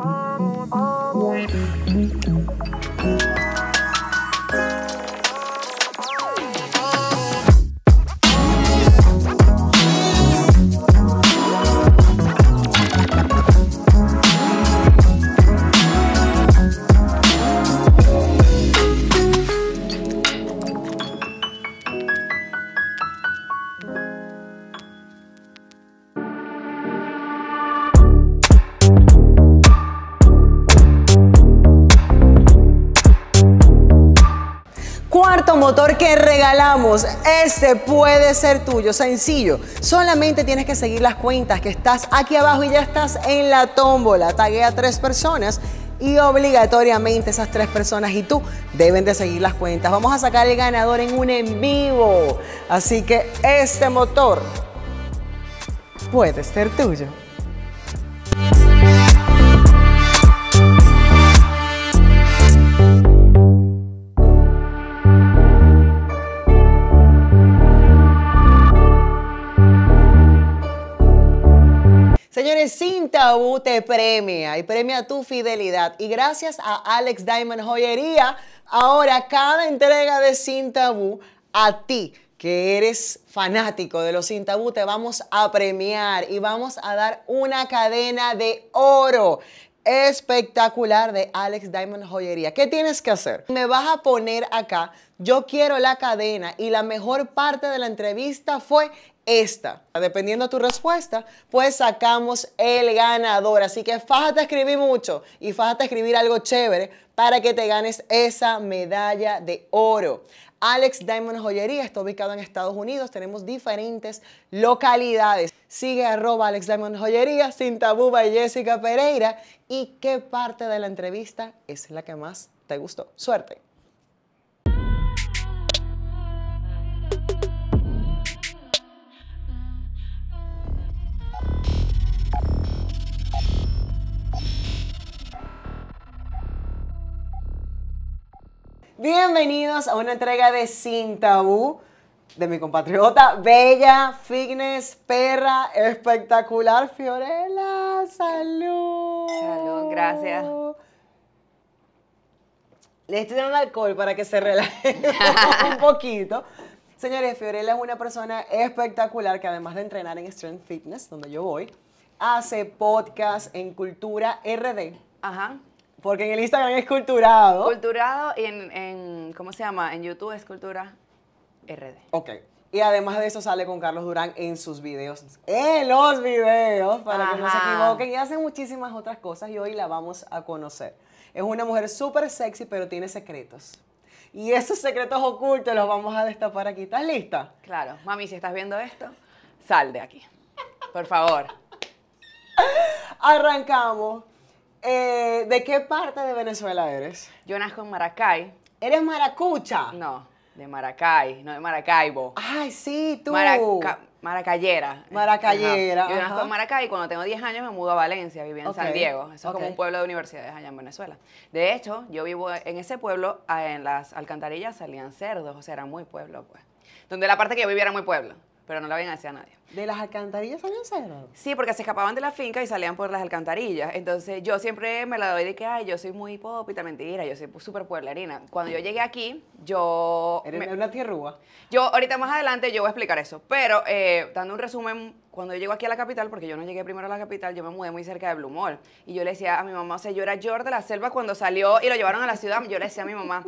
Oh. Este puede ser tuyo, sencillo. Solamente tienes que seguir las cuentas que estás aquí abajo y ya estás en la tómbola. Tagué a tres personas y obligatoriamente esas tres personas y tú deben de seguir las cuentas. Vamos a sacar el ganador en un en vivo. Así que este motor puede ser tuyo. te premia y premia tu fidelidad. Y gracias a Alex Diamond Joyería, ahora cada entrega de Sin Tabú a ti que eres fanático de los Sin Tabú, te vamos a premiar y vamos a dar una cadena de oro espectacular de Alex Diamond Joyería. ¿Qué tienes que hacer? Me vas a poner acá, yo quiero la cadena y la mejor parte de la entrevista fue esta. Dependiendo de tu respuesta, pues sacamos el ganador. Así que fájate a escribir mucho y fájate a escribir algo chévere para que te ganes esa medalla de oro. Alex Diamond Joyería está ubicado en Estados Unidos. Tenemos diferentes localidades. Sigue arroba Alex Diamond Joyería, sin tabú Jessica Pereira. ¿Y qué parte de la entrevista es la que más te gustó? Suerte. Bienvenidos a una entrega de Sin Tabú de mi compatriota bella, fitness, perra, espectacular, Fiorella. Salud. Salud, gracias. Le estoy dando alcohol para que se relaje un poquito. Señores, Fiorella es una persona espectacular que además de entrenar en Strength Fitness, donde yo voy, hace podcast en Cultura RD. Ajá. Porque en el Instagram es Culturado. Culturado y en, en ¿cómo se llama? En YouTube es Cultura RD. Ok. Y además de eso sale con Carlos Durán en sus videos, en los videos, para que no se equivoquen. Y hace muchísimas otras cosas y hoy la vamos a conocer. Es una mujer súper sexy, pero tiene secretos. Y esos secretos ocultos los vamos a destapar aquí. ¿Estás lista? Claro. Mami, si estás viendo esto, sal de aquí. Por favor. Arrancamos eh, ¿De qué parte de Venezuela eres? Yo nací en Maracay. ¿Eres maracucha? No, de Maracay, no de Maracaibo. Ay, sí, tú. Maracayera. Maracayera. Yo nací en Maracay y cuando tengo 10 años me mudo a Valencia, viví en San Diego. Eso es como un pueblo de universidades allá en Venezuela. De hecho, yo vivo en ese pueblo, ah, en las alcantarillas salían cerdos, o sea, era muy pueblo, pues. Donde la parte que yo vivía era muy pueblo pero no la habían hacía nadie. ¿De las alcantarillas salían cero? Sí, porque se escapaban de la finca y salían por las alcantarillas. Entonces yo siempre me la doy de que, ay, yo soy muy tal, mentira, yo soy súper pueblerina. Cuando yo llegué aquí, yo... Eres una tierrúa. Yo, ahorita más adelante, yo voy a explicar eso. Pero, eh, dando un resumen, cuando yo llego aquí a la capital, porque yo no llegué primero a la capital, yo me mudé muy cerca de Blue Y yo le decía a mi mamá, o sea, yo era George de la selva cuando salió y lo llevaron a la ciudad, yo le decía a mi mamá...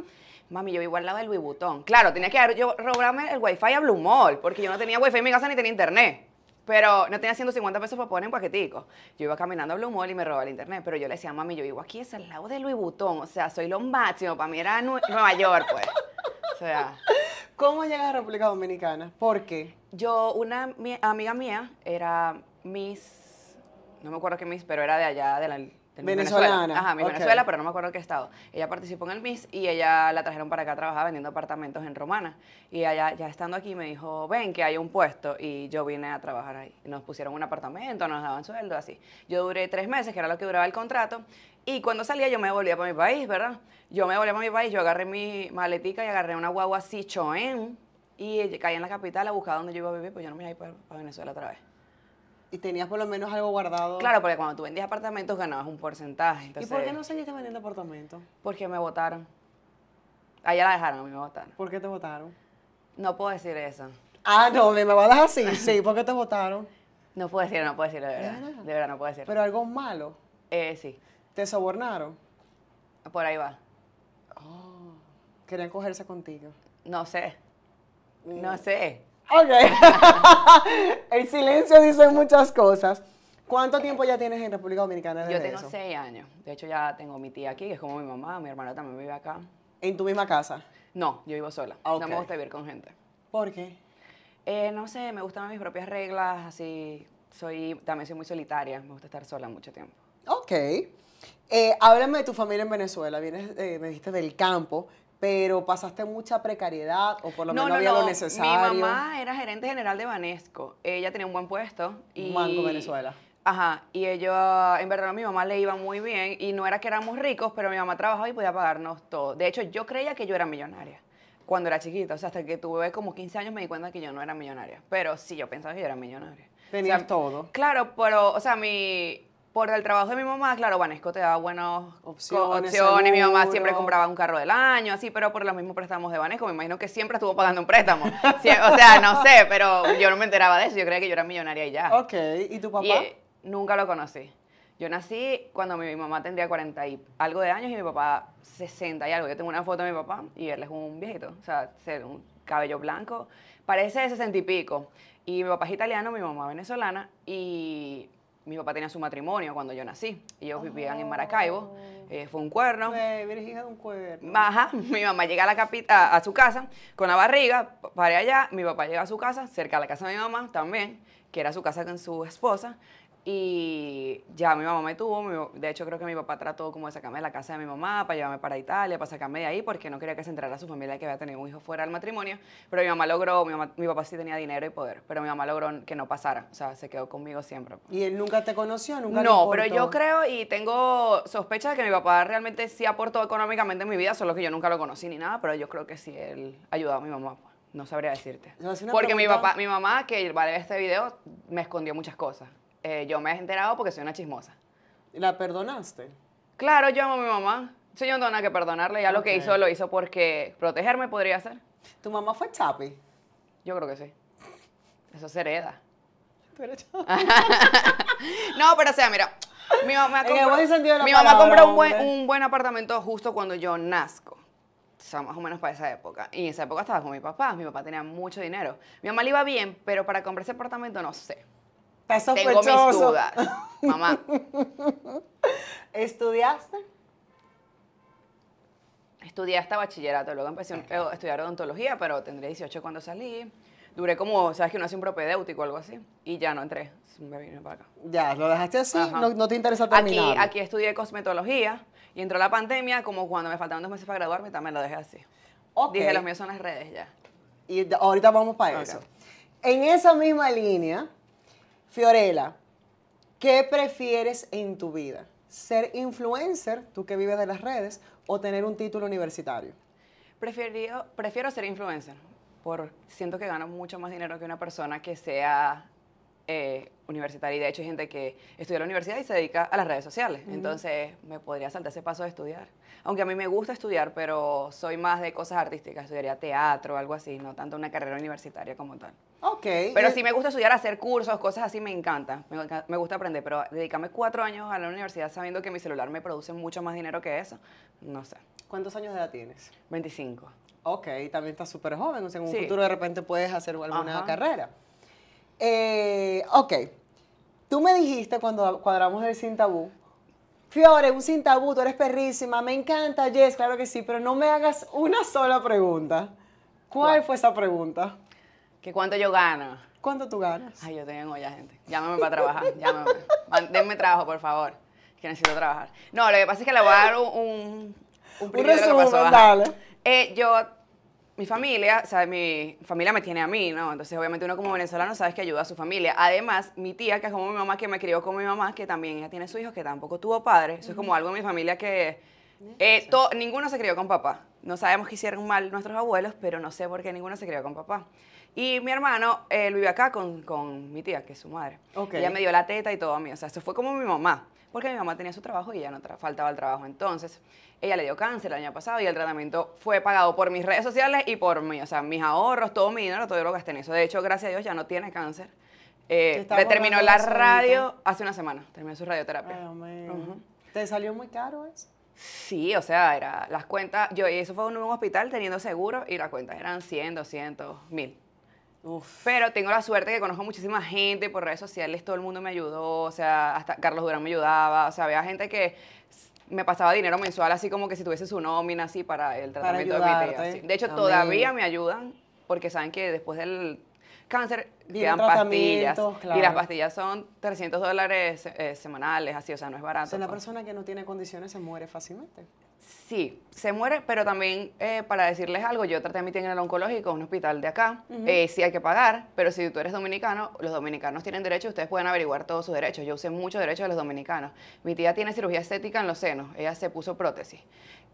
Mami, yo vivo al lado del Louis Vuitton. Claro, tenía que haber, yo robarme el wifi a Blue Mall, porque yo no tenía Wi-Fi en mi casa ni tenía internet. Pero no tenía 150 pesos para poner en paquetico. Yo iba caminando a Blue Mall y me robaba el internet. Pero yo le decía, mami, yo vivo aquí, es al lado de Louis Vuitton. O sea, soy lo máximo. Para mí era Nueva York, pues. O sea. ¿Cómo llegas a República Dominicana? ¿Por qué? Yo, una amiga mía era Miss, no me acuerdo qué Miss, pero era de allá, de la, Venezolana. Venezuela. Ajá, mi Venezuela, pero no me acuerdo qué estado. Ella participó en el Miss y ella la trajeron para acá, a trabajar vendiendo apartamentos en Romana. Y allá, ya estando aquí, me dijo, ven que hay un puesto. Y yo vine a trabajar ahí. Nos pusieron un apartamento, nos daban sueldo, así. Yo duré tres meses, que era lo que duraba el contrato. Y cuando salía yo me volvía para mi país, ¿verdad? Yo me volvía para mi país, yo agarré mi maletica y agarré una guagua así, Choen, y caí en la capital a buscar donde yo iba a vivir, pues yo no me iba a ir para Venezuela otra vez y tenías por lo menos algo guardado. Claro, porque cuando tú vendías apartamentos ganabas un porcentaje. ¿Y por qué no seguiste vendiendo apartamentos? Porque me votaron. Allá la dejaron, a mí me votaron. ¿Por qué te votaron? No puedo decir eso. Ah, no, me vas así. Sí, ¿por qué te votaron? No puedo decir, no puedo decir, de verdad. ¿De, verdad, no puedo decir. ¿Pero algo malo? Eh, sí. ¿Te sobornaron? Por ahí va. Oh, ¿Querían cogerse contigo? No sé. No mm. sé. Ok. el silencio dice muchas cosas. ¿Cuánto tiempo ya tienes en República Dominicana? Yo tengo seis años. De hecho, ya tengo mi tía aquí, que es como mi mamá. Mi hermana también vive acá. ¿En tu misma casa? No, yo vivo sola. No me gusta vivir con gente. ¿Por qué? Eh, no sé, me gustan mis propias reglas, así. Soy, también soy muy solitaria, me gusta estar sola mucho tiempo. Ok. Eh, háblame de tu familia en Venezuela. Vienes, eh, me dijiste del campo pero pasaste mucha precariedad o por lo menos no, había lo necesario. Mi mamá era gerente general de Banesco. Ella tenía un buen puesto. Y, Banco Venezuela. Ajá, y ella, en verdad a mi mamá le iba muy bien y no era que éramos ricos, pero mi mamá trabajaba y podía pagarnos todo. De hecho, yo creía que yo era millonaria cuando era chiquita, o sea, hasta que tuve como 15 años me di cuenta que yo no era millonaria, pero sí, yo pensaba que yo era millonaria. Tenías todo. Claro, pero, o sea, mi, por el trabajo de mi mamá, claro, Vanesco te daba buenas opciones. opciones. Mi mamá siempre compraba un carro del año, así, pero por los mismos préstamos de Vanesco, me imagino que siempre estuvo pagando un préstamo. o sea, no sé, pero yo no me enteraba de eso. Yo creía que yo era millonaria y ya. Ok, ¿y tu papá? Eh, nunca lo conocí. Yo nací cuando mi mamá tendría 40 y algo de años y mi papá 60 y algo. Yo tengo una foto de mi papá y él es un viejito, o sea, un cabello blanco, parece de 60 y pico. Y mi papá es italiano, mi mamá venezolana y mi papá tenía su matrimonio cuando yo nací. Ellos vivían en oh. Maracaibo. Eh, fue un cuerno. Eh, de un cuerno. Mi mamá llega a, la a, su casa con la barriga para allá. Mi papá llega a su casa, cerca de la casa de mi mamá también, que era su casa con su esposa. Y ya mi mamá me tuvo, de hecho creo que mi papá trató como de sacarme de la casa de mi mamá para llevarme para Italia, para sacarme de ahí, porque no quería que se entrara su familia que había tenido un hijo fuera del matrimonio, pero mi mamá logró, mi, papá sí tenía dinero y poder, pero mi mamá logró que no pasara, o sea, se quedó conmigo siempre. ¿Y él nunca te conoció? Nunca no, pero yo creo y tengo sospecha de que mi papá realmente sí aportó económicamente en mi vida, solo que yo nunca lo conocí ni nada, pero yo creo que sí él ayudó a mi mamá. Pues. No sabría decirte. Porque mi papá, mi mamá, que vale este video, me escondió muchas cosas. Eh, yo me he enterado porque soy una chismosa. ¿La perdonaste? Claro, yo amo a mi mamá. Soy yo no que perdonarle. Ya lo que hizo, lo hizo porque protegerme podría ser. ¿Tu mamá fue chapi? Yo creo que sí. Eso se hereda. no, pero sea, mira, mi mamá compró, un, buen, un buen apartamento justo cuando yo nazco. O sea, más o menos para esa época. Y en esa época estaba con mi papá. Mi papá tenía mucho dinero. Mi mamá le iba bien, pero para comprar ese apartamento no sé. Tengo mis dudas, mamá. ¿Estudiaste? Estudié hasta bachillerato, luego empecé a eh, estudiar odontología, pero tendré 18 cuando salí. Duré como, sabes que uno hace un propedéutico o algo así, y ya no entré, me vine para acá. Ya, lo dejaste así, no, te interesa terminar. Aquí, aquí estudié cosmetología, y entró la pandemia, como cuando me faltaban dos meses para graduarme, también lo dejé así. Okay. Dije, los míos son las redes ya. Y ahorita vamos para eso. En esa misma línea, Fiorella, ¿qué prefieres en tu vida? ¿Ser influencer, tú que vives de las redes, o tener un título universitario? prefiero ser influencer, por, siento que gano mucho más dinero que una persona que sea eh, universitaria. de hecho hay gente que estudia en la universidad y se dedica a las redes sociales. Entonces me podría saltar ese paso de estudiar. Aunque a mí me gusta estudiar, pero soy más de cosas artísticas. Estudiaría teatro, o algo así, no tanto una carrera universitaria como tal. Ok. Pero eh, sí me gusta estudiar, hacer cursos, cosas así me encanta. Me, gusta aprender, pero dedicarme cuatro años a la universidad sabiendo que mi celular me produce mucho más dinero que eso, no sé. ¿Cuántos años de edad tienes? 25. Ok, también estás súper joven, o sea, en un futuro de repente puedes hacer alguna carrera. Eh, ok, tú me dijiste cuando cuadramos el sin tabú, Fiore, un sin tabú, tú eres perrísima, me encanta, Jess, claro que sí, pero no me hagas una sola pregunta. ¿Cuál fue esa pregunta? ¿Que cuánto yo gano? ¿Cuánto tú ganas? Ay, yo tengo ya, gente. Llámame para trabajar, llámame. Denme trabajo, por favor, que necesito trabajar. No, lo que pasa es que le voy a dar un... Un, un, resumen, dale. Eh, yo mi familia, o mi familia me tiene a mí, ¿no? Entonces, obviamente uno como venezolano sabes que ayuda a su familia. Además, mi tía, que es como mi mamá, que me crió con mi mamá, que también ella tiene su hijo, que tampoco tuvo padre. Eso es como algo en mi familia que... Eh, ninguno se crió con papá. No sabemos que hicieron mal nuestros abuelos, pero no sé por qué ninguno se crió con papá. Y mi hermano él eh, acá con, mi tía, que es su madre. Ella me dio la teta y todo a mí. O sea, eso fue como mi mamá. Porque mi mamá tenía su trabajo y ya no faltaba el trabajo. Entonces, ella le dio cáncer el año pasado y el tratamiento fue pagado por mis redes sociales y por mí. O sea, mis ahorros, todo mi dinero, todo lo gasté en eso. De hecho, gracias a Dios ya no tiene cáncer. Eh, terminó la radio hace una semana. Terminó su radioterapia. Ah, ¿Te salió muy caro eso? Sí, o sea, era las cuentas. Yo, y eso fue en un hospital teniendo seguro y las cuentas eran 100, 200, 1000. Pero tengo la suerte que conozco muchísima gente por redes sociales, todo el mundo me ayudó, o sea, hasta Carlos Durán me ayudaba, o sea, había gente que me pasaba dinero mensual así como que si tuviese su nómina así para el tratamiento de mi tía. De hecho, todavía me ayudan porque saben que después del cáncer, quedan dan pastillas. Y las pastillas son 300 dólares eh, semanales, así, o sea, no es barato. O sea, la pues. persona que no tiene condiciones se muere fácilmente. Sí, se muere, pero también eh, para decirles algo, yo traté a mi en el oncológico, un hospital de acá, eh, sí hay que pagar, pero si tú eres dominicano, los dominicanos tienen derecho, ustedes pueden averiguar todos sus derechos. Yo usé mucho derecho de los dominicanos. Mi tía tiene cirugía estética en los senos, ella se puso prótesis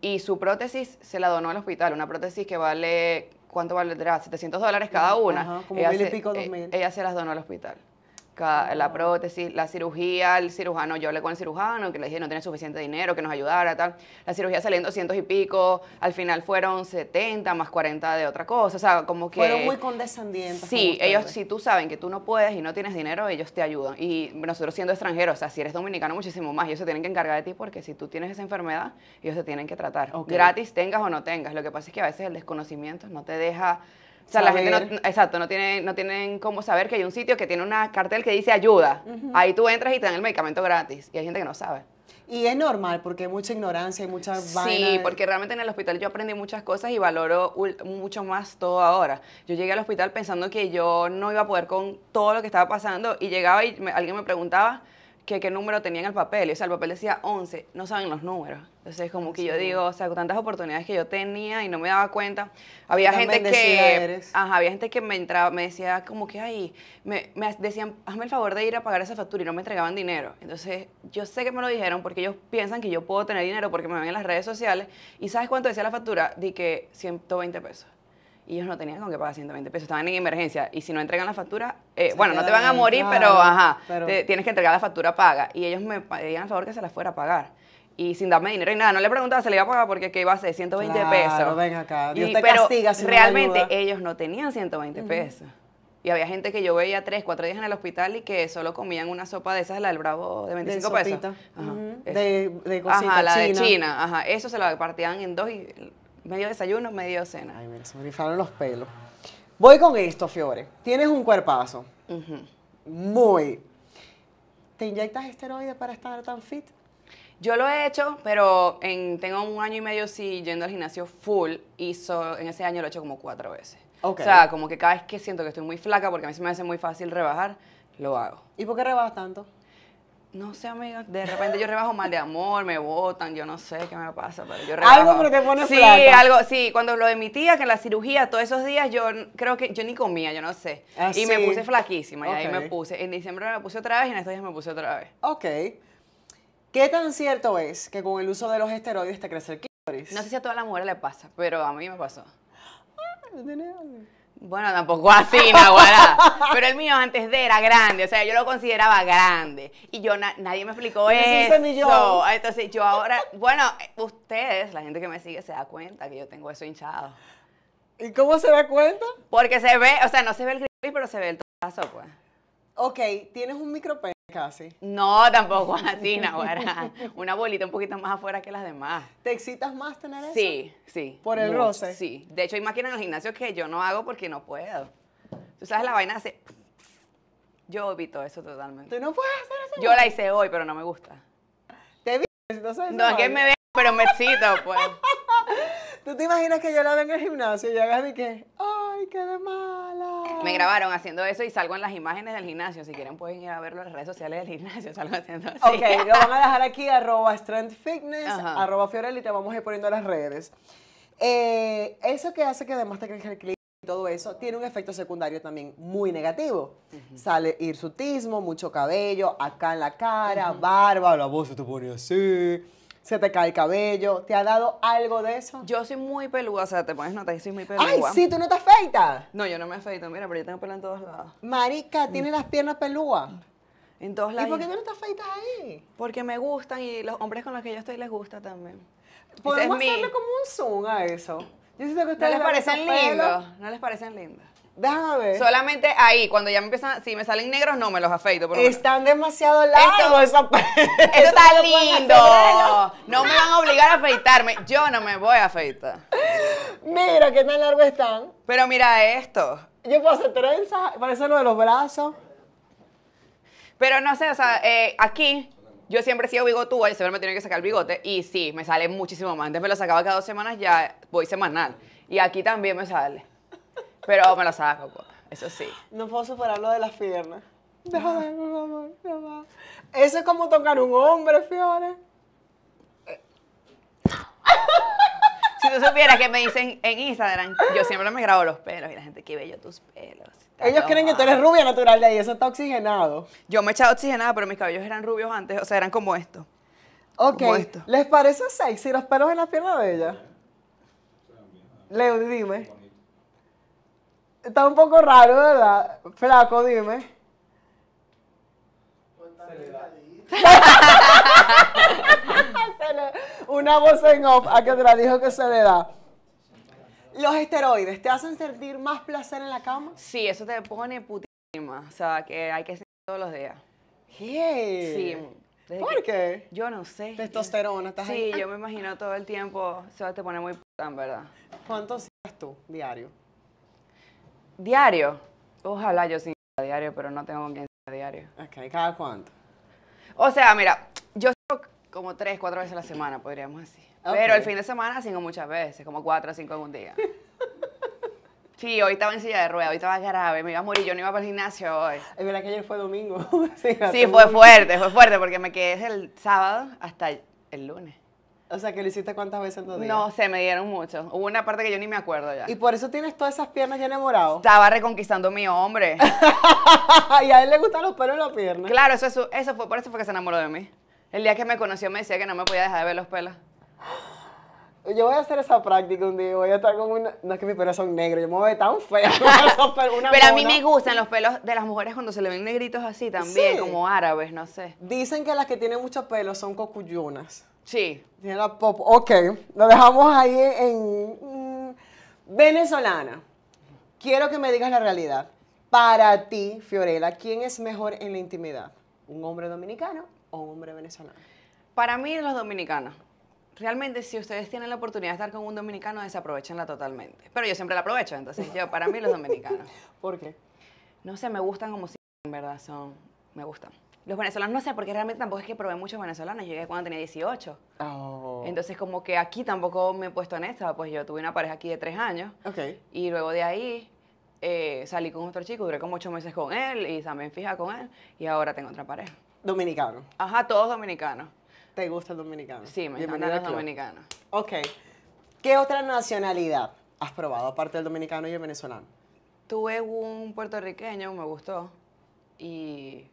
y su prótesis se la donó al hospital, una prótesis que vale ¿cuánto valdrá? 700 dólares cada una. Ajá, como mil y pico, dos eh, mil. Ella se las donó al hospital la prótesis, la cirugía, el cirujano, yo hablé con el cirujano, que le dije no tiene suficiente dinero, que nos ayudara, tal. La cirugía salió en 200 y pico, al final fueron 70 más 40 de otra cosa, o sea, como que... Fueron muy condescendientes. Sí, ellos, si tú saben que tú no puedes y no tienes dinero, ellos te ayudan. Y nosotros siendo extranjeros, o sea, si eres dominicano, muchísimo más, ellos se tienen que encargar de ti porque si tú tienes esa enfermedad, ellos te tienen que tratar. Gratis, tengas o no tengas. Lo que pasa es que a veces el desconocimiento no te deja o sea, la gente no, exacto, no tienen, no tienen cómo saber que hay un sitio que tiene una cartel que dice ayuda. Ahí tú entras y te dan el medicamento gratis. Y hay gente que no sabe. Y es normal porque hay mucha ignorancia y mucha Sí, porque realmente en el hospital yo aprendí muchas cosas y valoro mucho más todo ahora. Yo llegué al hospital pensando que yo no iba a poder con todo lo que estaba pasando y llegaba y alguien me preguntaba, que qué número tenía en el papel. O sea, el papel decía 11, no saben los números. Entonces, como que yo digo, o sea, con tantas oportunidades que yo tenía y no me daba cuenta. Había gente que. Ajá, había gente que me entraba, me decía, como que, ay, me, me, decían, hazme el favor de ir a pagar esa factura y no me entregaban dinero. Entonces, yo sé que me lo dijeron porque ellos piensan que yo puedo tener dinero porque me ven en las redes sociales. ¿Y sabes cuánto decía la factura? Di que 120 pesos. Y ellos no tenían con qué pagar 120 pesos, estaban en emergencia. Y si no entregan la factura, eh, bueno, no te van a morir, pero ajá, tienes que entregar la factura paga. Y ellos me pedían el favor que se la fuera a pagar y sin darme dinero y nada. No le preguntaba, se le iba a pagar porque qué iba a ser, 120 claro, pesos. Ven acá, Dios te pero castiga si realmente ellos no tenían 120 pesos. Y había gente que yo veía tres, cuatro días en el hospital y que solo comían una sopa de esas, la del Bravo de 25 pesos. Ajá, De, de cosita la china. de China. Ajá, eso se lo partían en dos y medio desayuno, medio cena. Ay, mira, se me rifaron los pelos. Voy con esto, Fiore. Tienes un cuerpazo. Muy. ¿Te inyectas esteroides para estar tan fit? Yo lo he hecho, pero tengo un año y medio sí yendo al gimnasio full y en ese año lo he hecho como cuatro veces. O sea, como que cada vez que siento que estoy muy flaca, porque a mí se me hace muy fácil rebajar, lo hago. ¿Y por qué rebajas tanto? No sé, amiga. De repente yo rebajo mal de amor, me botan, yo no sé qué me pasa, pero yo rebajo. Algo pero te pones Sí, algo, sí. Cuando lo emitía, que en la cirugía, todos esos días, yo creo que yo ni comía, yo no sé. Ah, y me puse flaquísima, y ahí me puse. En diciembre me puse otra vez y en estos días me puse otra vez. Ok. ¿Qué tan cierto es que con el uso de los esteroides te crece el clítoris? No sé si a toda la mujer le pasa, pero a mí me pasó. Ah, bueno, tampoco así, ¿no? Pero el mío antes de era grande, o sea, yo lo consideraba grande. Y yo, nadie me explicó eso. No, ah, Entonces yo ahora, bueno, ustedes, la gente que me sigue, se da cuenta que yo tengo eso hinchado. ¿Y cómo se da cuenta? Porque se ve, o sea, no se ve el gris, pero se ve el tostazo, pues. Ok, tienes un micropen. No, tampoco así, ahora. Una bolita un poquito más afuera que las demás. ¿Te excitas más tener eso? Sí, sí. ¿Por el roce? Sí. De hecho, hay máquinas en el gimnasio que yo no hago porque no puedo. Tú sabes, la vaina hace... Yo evito eso totalmente. ¿Tú no puedes hacer eso? Yo la hice hoy, pero no me gusta. ¿Te vi? no, es que me ve, pero me excito, pues. ¿Tú te imaginas que yo la veo en el gimnasio y hagas de qué? ¡Ay, qué de mala! Me grabaron haciendo eso y salgo en las imágenes del gimnasio. Si quieren pueden ir a verlo en las redes sociales del gimnasio. Salgo haciendo así. Ok, lo van a dejar aquí, arroba Strength Fitness, arroba Fiorelli, te vamos a ir poniendo las redes. Eh, eso que hace que además te crezca el clic y todo eso, tiene un efecto secundario también muy negativo. Sale irsutismo, mucho cabello, acá en la cara, barba, la voz se te pone así se te cae el cabello. ¿Te ha dado algo de eso? Yo soy muy peluda, o sea, te pones nota, y soy muy peluda. Ay, sí, tú no te afeitas. No, yo no me afeito, mira, pero yo tengo pelo en todos lados. Marica, tiene las piernas pelúas. En todos lados. ¿Y por qué tú no te afeitas ahí? Porque me gustan y los hombres con los que yo estoy les gusta también. Podemos hacerle como un zoom a eso. Yo siento que ustedes ¿No les parecen lindos? ¿No les parecen lindos? Déjame ver. Solamente ahí, cuando ya me empiezan, si me salen negros, no me los afeito. Están demasiado largos Esto, está lindo. No me van a obligar a afeitarme. Yo no me voy a afeitar. Mira qué tan largo están. Pero mira esto. Yo puedo hacer trenzas, parece lo de los brazos. Pero no sé, o sea, eh, aquí yo siempre sigo sido bigotúa y siempre me tiene que sacar el bigote. Y sí, me sale muchísimo más. Antes me lo sacaba cada dos semanas, ya voy semanal. Y aquí también me sale. Pero me lo saco, Eso sí. No puedo superar lo de las piernas. Eso es como tocar un hombre, Fiore. Si tú supieras que me dicen en Instagram, yo siempre me grabo los pelos y la gente, que bello tus pelos. Ellos creen que tú eres rubia natural y eso está oxigenado. Yo me he echado oxigenada, pero mis cabellos eran rubios antes, o sea, eran como esto. Ok. ¿Les parece sexy los pelos en la pierna de ella? Leo, dime. Está un poco raro, ¿verdad? Flaco, dime. Una voz en off a que te la dijo que se le da. Los esteroides, ¿te hacen sentir más placer en la cama? Sí, eso te pone putísima. O sea, que hay que sentir todos los días. Sí. ¿Por qué? Yo no sé. Testosterona, ¿estás Sí, yo me imagino todo el tiempo. O te pone muy puta, verdad. ¿Cuántos sigues tú diario? Diario. Ojalá yo sí diario, pero no tengo con quién diario. ¿cada cuánto? O sea, mira, yo como tres, cuatro veces a la semana, podríamos decir. Pero el fin de semana sigo muchas veces, como cuatro o cinco en un día. Sí, hoy estaba en silla de ruedas, hoy estaba grave, me iba a morir, yo no iba al gimnasio hoy. Es verdad que ayer fue domingo. sí, fue fuerte, fue fuerte, porque me quedé el sábado hasta el lunes. O sea, que le hiciste cuántas veces en No, se me dieron mucho. Hubo una parte que yo ni me acuerdo ya. ¿Y por eso tienes todas esas piernas ya enamorado? Estaba reconquistando a mi hombre. y a él le gustan los pelos y las piernas. Claro, eso, eso, eso fue, por eso fue que se enamoró de mí. El día que me conoció me decía que no me podía dejar de ver los pelos. Yo voy a hacer esa práctica un día. Voy a estar con una. No es que mis pelos son negros, yo me voy a ver tan fea. Pero a mí me gustan los pelos de las mujeres cuando se le ven negritos así también, como árabes, no sé. Dicen que las que tienen muchos pelos son cocuyunas. Sí. pop. Ok, lo dejamos ahí en, mm, venezolana. Quiero que me digas la realidad. Para ti, Fiorella, ¿quién es mejor en la intimidad? ¿Un hombre dominicano o un hombre venezolano? Para mí, los dominicanos. Realmente, si ustedes tienen la oportunidad de estar con un dominicano, desaprovechenla totalmente. Pero yo siempre la aprovecho, entonces yo, para mí, los dominicanos. ¿Por qué? No sé, me gustan como si en verdad son. Me gustan. Los venezolanos no sé, porque realmente tampoco es que probé muchos venezolanos. llegué cuando tenía 18. Entonces, como que aquí tampoco me he puesto en esta. Pues yo tuve una pareja aquí de tres años. Okay. Y luego de ahí eh, salí con otro chico, duré como ocho meses con él y también fija con él. Y ahora tengo otra pareja. Dominicano. Ajá, todos dominicanos. ¿Te gusta el dominicano? Sí, me encantan los dominicanos. Ok. ¿Qué otra nacionalidad has probado aparte del dominicano y el venezolano? Tuve un puertorriqueño, me gustó. Y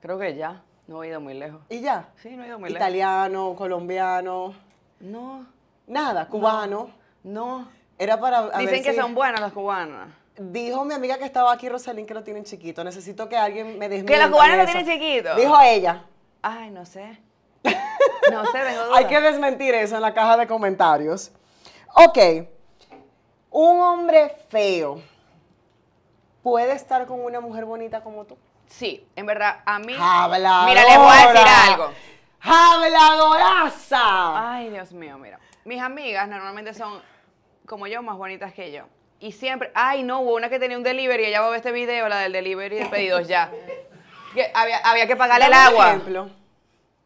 Creo que ya, no he ido muy lejos. ¿Y ya? Sí, no he ido muy lejos. Italiano, colombiano. No. Nada, cubano. No. Era para. Dicen que son buenas las cubanas. Dijo mi amiga que estaba aquí, Rosalín, que lo tienen chiquito. Necesito que alguien me desmienta. Que las cubanas lo tienen chiquito. Dijo ella. Ay, no sé. No sé, vengo duda. Hay que desmentir eso en la caja de comentarios. Ok. Un hombre feo puede estar con una mujer bonita como tú. Sí, en verdad, a mí. habla Mira, les voy a decir algo. ¡Habladoraza! Ay, Dios mío, mira. Mis amigas normalmente son, como yo, más bonitas que yo. Y siempre, ay, no, hubo una que tenía un delivery, ella va a ver este video, la del delivery el pedido ya. había, que pagarle el agua.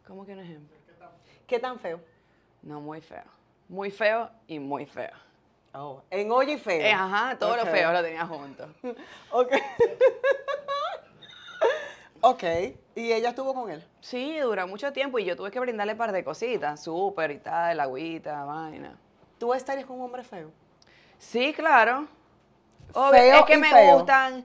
¿Cómo que un ejemplo? ¿Qué tan feo? No, muy feo. Muy feo y muy feo. Oh, en olla y feo. Eh, ajá, todo lo feo lo tenía juntos. ok. Ok. ¿Y ella estuvo con él? Sí, duró mucho tiempo y yo tuve que brindarle un par de cositas, súper y tal, agüita, vaina. ¿Tú estarías con un hombre feo? Sí, claro. o feo es que me gustan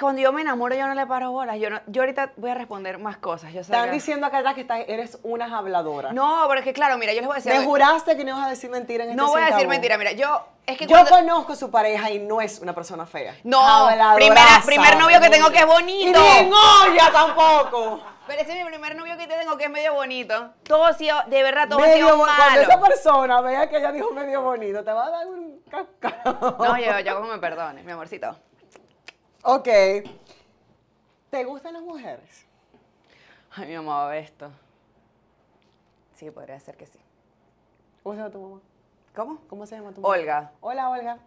cuando yo me enamoro, yo no le paro bolas. Yo, yo ahorita voy a responder más cosas. Yo Están diciendo acá atrás que eres una habladora. No, porque claro, mira, yo les voy a decir. Te juraste que no ibas a decir mentira en este No voy a decir mentira, mira, yo. Es que yo conozco su pareja y no es una persona fea. No, primera, primer novio que tengo que es bonito. Y ni olla tampoco. Pero ese es mi primer novio que tengo que es medio bonito. Todo ha sido, de verdad, todo medio, ha sido esa persona vea que ella dijo medio bonito, te va a dar un No, yo, yo como me perdones, mi amorcito. Ok. ¿Te gustan las mujeres? Ay, mi mamá ve esto. Sí, podría ser que sí. ¿Cómo se llama tu mamá? ¿Cómo? ¿Cómo se llama tu mamá? Olga. Hola, Olga.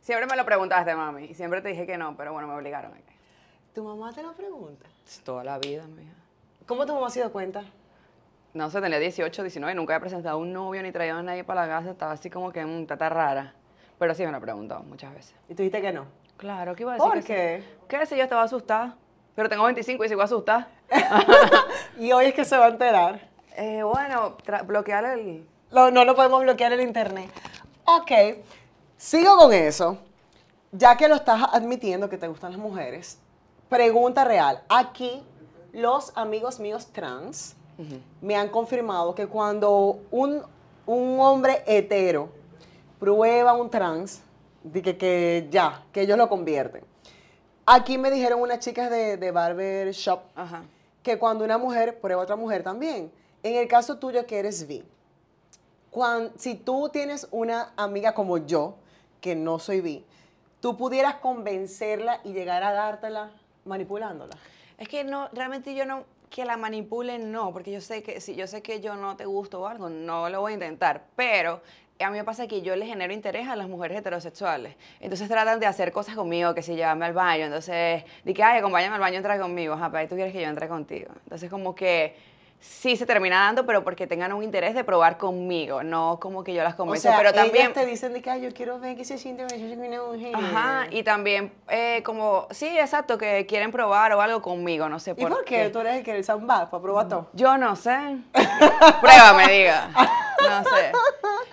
Siempre me lo preguntaste, mami, y siempre te dije que no, pero bueno, me obligaron. ¿Tu mamá te lo pregunta? Toda la vida, mija. ¿Cómo tu mamá se dio cuenta? No sé, tenía 18, 19, nunca había presentado un novio ni traído a nadie para la casa, estaba así como que un tata rara. Pero sí me lo preguntado muchas veces. ¿Y tú dijiste que no? Claro, ¿qué iba a decir? ¿Por qué? ¿Qué sé yo? Estaba asustada. Pero tengo 25 y sigo asustada. y hoy es que se va a enterar. Eh, bueno, bloquear el... No, lo podemos bloquear el internet. Ok, sigo con eso. Ya que lo estás admitiendo que te gustan las mujeres, pregunta real. Aquí, los amigos míos trans me han confirmado que cuando un hombre hetero prueba un trans, de que, ya, que ellos lo convierten. Aquí me dijeron unas chicas de, de Barber Shop que cuando una mujer prueba a otra mujer también, en el caso tuyo que eres vi, si tú tienes una amiga como yo, que no soy vi, tú pudieras convencerla y llegar a dártela manipulándola. Es que no, realmente yo no, que la manipulen no, porque yo sé que si yo sé que yo no te gusto o algo, no lo voy a intentar, pero a mí me pasa que yo le genero interés a las mujeres heterosexuales. Entonces tratan de hacer cosas conmigo, que si llévame al baño, entonces, di que, ay, acompáñame al baño, entra conmigo, ajá, para tú quieres que yo entre contigo. Entonces como que sí se termina dando, pero porque tengan un interés de probar conmigo, no como que yo las convenzo. O pero también te dicen de que Ay, yo quiero ver qué se siente un Ajá, y también eh, como, sí, exacto, que quieren probar o algo conmigo, no sé por, qué. ¿Y por qué tú eres el que el samba para probar todo? Yo no sé. Prueba, diga. No sé.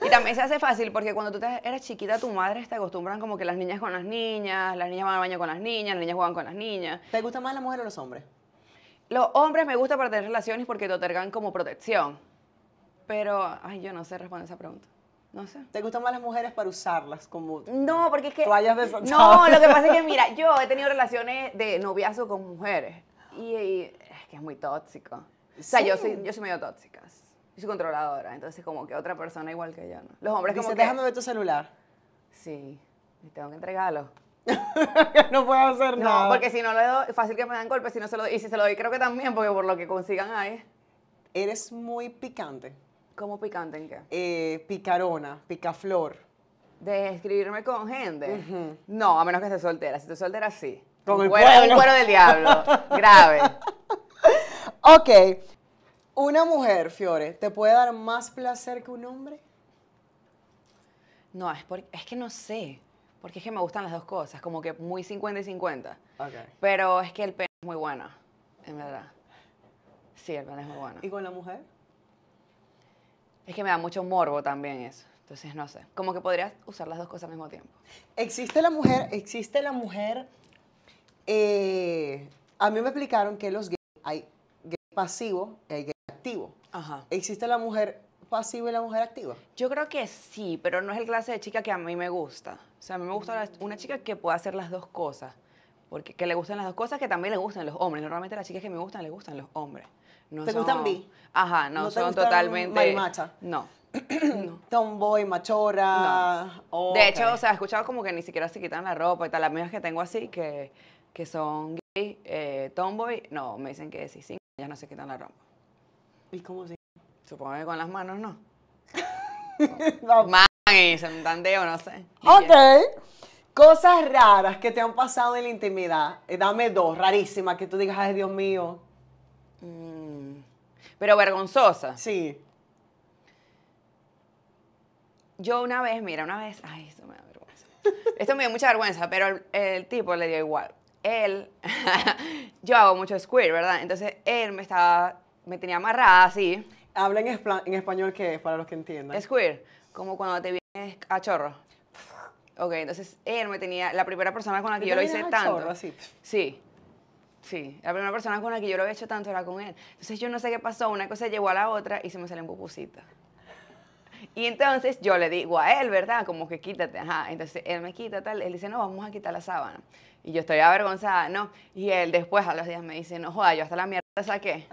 Y también se hace fácil porque cuando tú eras eres chiquita, tu madre te acostumbran como que las niñas con las niñas, las niñas van al baño con las niñas, las niñas juegan con las niñas. ¿Te gusta más la mujeres o los hombres? Los hombres me gusta para tener relaciones porque te otorgan como protección. Pero, ay, yo no sé responde esa pregunta. No sé. ¿Te gustan más las mujeres para usarlas como No, porque es que No, lo que pasa es que mira, yo he tenido relaciones de noviazgo con mujeres y, es que es muy tóxico. O sea, yo soy yo soy medio tóxica. Y su controladora, entonces como que otra persona igual que yo, ¿no? Los hombres Dice, como que... déjame ver tu celular. Sí, y tengo que entregarlo. no puedo hacer nada. No, porque si no le doy, fácil que me dan golpes, si no se lo Y si se lo doy, creo que también, porque por lo que consigan ahí. Eres muy picante. ¿Cómo picante en qué? Eh, picarona, picaflor. De escribirme con gente. No, a menos que estés soltera. Si te soltera, sí. Con el cuero, El cuero del diablo. Grave. Ok. ¿Una mujer, Fiore, te puede dar más placer que un hombre? No, es, es que no sé. Porque es que me gustan las dos cosas, como que muy 50 y 50. Pero es que el pene es muy bueno, en verdad. Sí, el pene es muy bueno. ¿Y con la mujer? Es que me da mucho morbo también eso. Entonces, no sé. Como que podrías usar las dos cosas al mismo tiempo. Existe la mujer, existe la mujer. Eh, a mí me explicaron que los gays hay pasivo y hay que activo. ¿Existe la mujer pasiva y la mujer activa? Yo creo que sí, pero no es el clase de chica que a mí me gusta. O sea, a mí me gusta una chica que pueda hacer las dos cosas. Porque que le gusten las dos cosas, que también le gustan los hombres. Normalmente las chicas que me gustan, le gustan los hombres. No ¿Te gustan bi? Ajá, no, son totalmente... Tomboy No. no. Tomboy, machora? de hecho, o sea, he escuchado como que ni siquiera se quitan la ropa y tal. Las mías que tengo así, que, que son gay, eh, tomboy, no, me dicen que sí, sí. Ya no se quitan la ropa. ¿Y cómo se Supongo que con las manos no. no. un no sé. Ok. Cosas raras que te han pasado en la intimidad. Eh, dame dos, rarísimas, que tú digas, ay, Dios mío. Mm. Pero vergonzosa. Sí. Yo una vez, mira, una vez, ay, esto me da vergüenza. Esto me dio mucha vergüenza, pero el tipo le dio igual él, yo hago mucho squirt, ¿verdad? Entonces él me estaba, me tenía amarrada así. Habla en, español ¿qué es, para los que entiendan. Squirt, como cuando te vienes a chorro. Ok, entonces él me tenía, la primera persona con la que yo lo hice tanto. Chorro, así. Sí. Sí, la primera persona con la que yo lo había hecho tanto era con él. Entonces yo no sé qué pasó, una cosa llegó a la otra y se me salió un Y entonces yo le digo a él, ¿verdad? Como que quítate, ajá. Entonces él me quita, tal. Él dice, no, vamos a quitar la sábana. Y yo estoy avergonzada, no. Y él después a los días me dice, no joda, yo hasta la mierda saqué.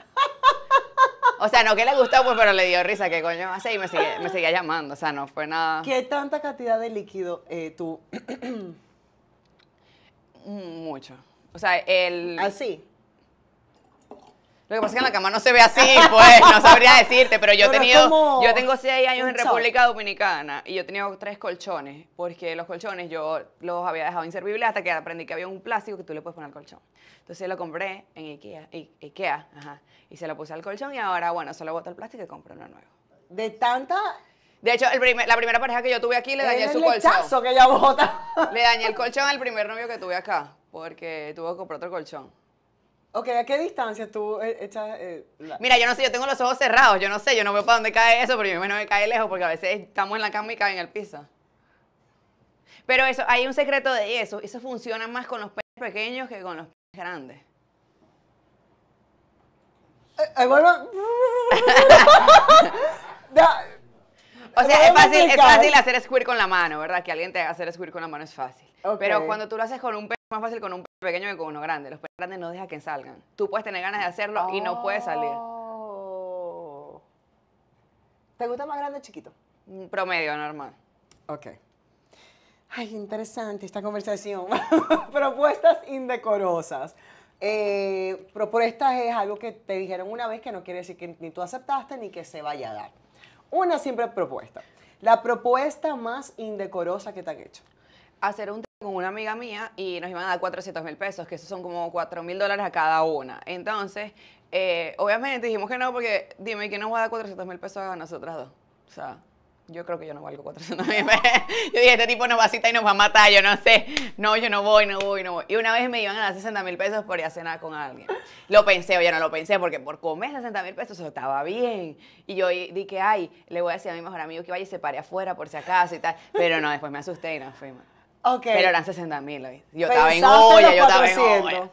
O sea, no que le gustó, pues, pero le dio risa, que coño hace y me seguía, me llamando. O sea, no fue nada. ¿Qué tanta cantidad de líquido eh, tú? Mucho. O sea, el. Así. ¿Ah, lo que pasa es que en la cama no se ve así, pues, no sabría decirte, pero yo he tenido, yo tengo seis años en República Dominicana y yo he tres colchones, porque los colchones yo los había dejado inservibles hasta que aprendí que había un plástico que tú le puedes poner al colchón. Entonces lo compré en Ikea, Ikea, ajá, y se lo puse al colchón y ahora, bueno, solo boto el plástico y compro uno nuevo. De tanta de hecho, la primera pareja que yo tuve aquí le dañé su colchón. que ella bota. Le dañé el colchón al primer novio que tuve acá, porque tuvo que comprar otro colchón. Ok, ¿a qué distancia tú eh, echas eh, la... Mira, yo no sé, yo tengo los ojos cerrados, yo no sé, yo no veo para dónde cae eso, pero yo me cae lejos porque a veces estamos en la cama y cae en el piso. Pero eso, hay un secreto de eso, eso funciona más con los peces pequeños que con los peces grandes. Eh, o sea, es fácil, es fácil hacer squirt con la mano, ¿verdad? Que alguien te haga hacer squirt con la mano es fácil. Pero cuando tú lo haces con un pez, es más fácil con un pez pequeño que con uno grande. Los peces grandes no dejan que salgan. Tú puedes tener ganas de hacerlo y no puedes salir. Oh. ¿Te gusta más grande o chiquito? Mm, promedio, normal. Ok. Ay, interesante esta conversación. propuestas indecorosas. Eh, propuestas es algo que te dijeron una vez que no quiere decir que ni tú aceptaste ni que se vaya a dar. Una simple propuesta. La propuesta más indecorosa que te han hecho. Hacer un con una amiga mía y nos iban a dar 400 mil pesos, que eso son como 4 mil dólares a cada una. Entonces, eh, obviamente dijimos que no, porque dime, ¿quién nos va a dar 400 mil pesos a nosotras dos? O sea, yo creo que yo no valgo 400 mil pesos. Yo dije, este tipo nos va a citar y nos va a matar, yo no sé. No, yo no voy, no voy, no voy. Y una vez me iban a dar 60 mil pesos por ir a cenar con alguien. Lo pensé, o ya no lo pensé, porque por comer 60 mil pesos eso estaba bien. Y yo dije, ay, le voy a decir a mi mejor amigo que vaya y se pare afuera por si acaso y tal. Pero no, después me asusté y no fui. Pero eran 60 mil. Yo estaba en olla, yo estaba en olla.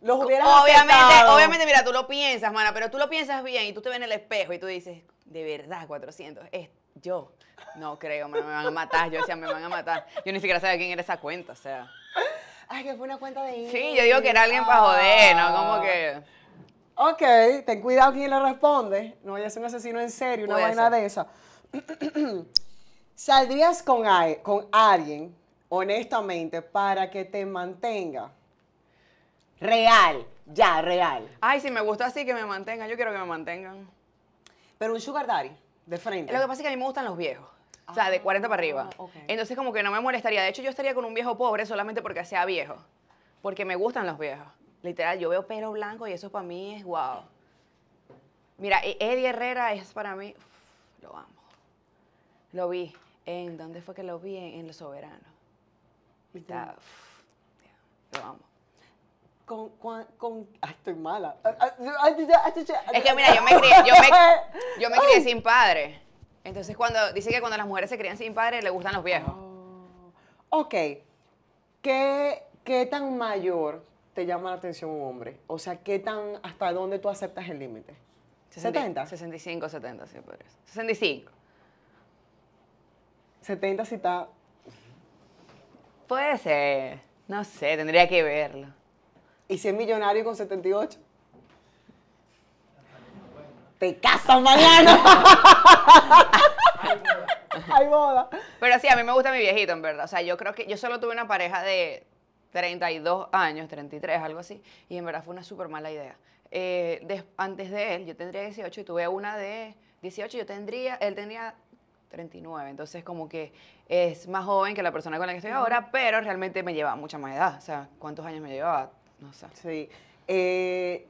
Los hubieras obviamente, obviamente, mira, tú lo piensas, mana, pero tú lo piensas bien y tú te ves en el espejo y tú dices, de verdad, 400, es yo. No creo, mana, me van a matar. Yo decía, me van a matar. Yo ni siquiera sabía quién era esa cuenta, o sea. Ay, que fue una cuenta de Instagram. Sí, yo digo que era alguien para joder, ¿no? Como que. Ah. Ok, ten cuidado quién le responde. No vaya a ser un asesino en serio, una vaina de esa. ¿Saldrías con alguien honestamente, para que te mantenga real, ya, real. Ay, si me gusta así, que me mantengan. Yo quiero que me mantengan. Pero un sugar daddy, de frente. Lo que pasa es que a mí me gustan los viejos. o sea, de 40 ah, para arriba. Entonces, como que no me molestaría. De hecho, yo estaría con un viejo pobre solamente porque sea viejo. Porque me gustan los viejos. Literal, yo veo pelo blanco y eso para mí es wow. Mira, e-, Eddie Herrera es para mí. lo amo. Lo vi. ¿En dónde fue que lo vi? en Los Soberanos amo. Con, ay, estoy mala. Ah, ah, es que mira, yo me crié, yo me, crié sin padre. Entonces, cuando dice que cuando las mujeres se crían sin padre, le gustan los viejos. Oh. Ok. ¿Qué, ¿Qué tan mayor te llama la atención un hombre? O sea, ¿qué tan, hasta dónde tú aceptas el límite? 70. 65, 70, sí, pero eso. 65. 70 si está Puede ser. No sé, tendría que verlo. ¿Y si es millonario con 78? Te casas mañana. Hay boda. Pero sí, a mí me gusta mi viejito, en verdad. O sea, yo creo que yo solo tuve una pareja de 32 años, 33, algo así. Y en verdad fue una súper mala idea. Eh, antes de él, yo tendría 18 y tuve una de 18, yo tendría, él tendría... 39, entonces como que es más joven que la persona con la que estoy ahora, pero realmente me lleva mucha más edad, o sea, ¿cuántos años me llevaba? No sé. Sí. Eh,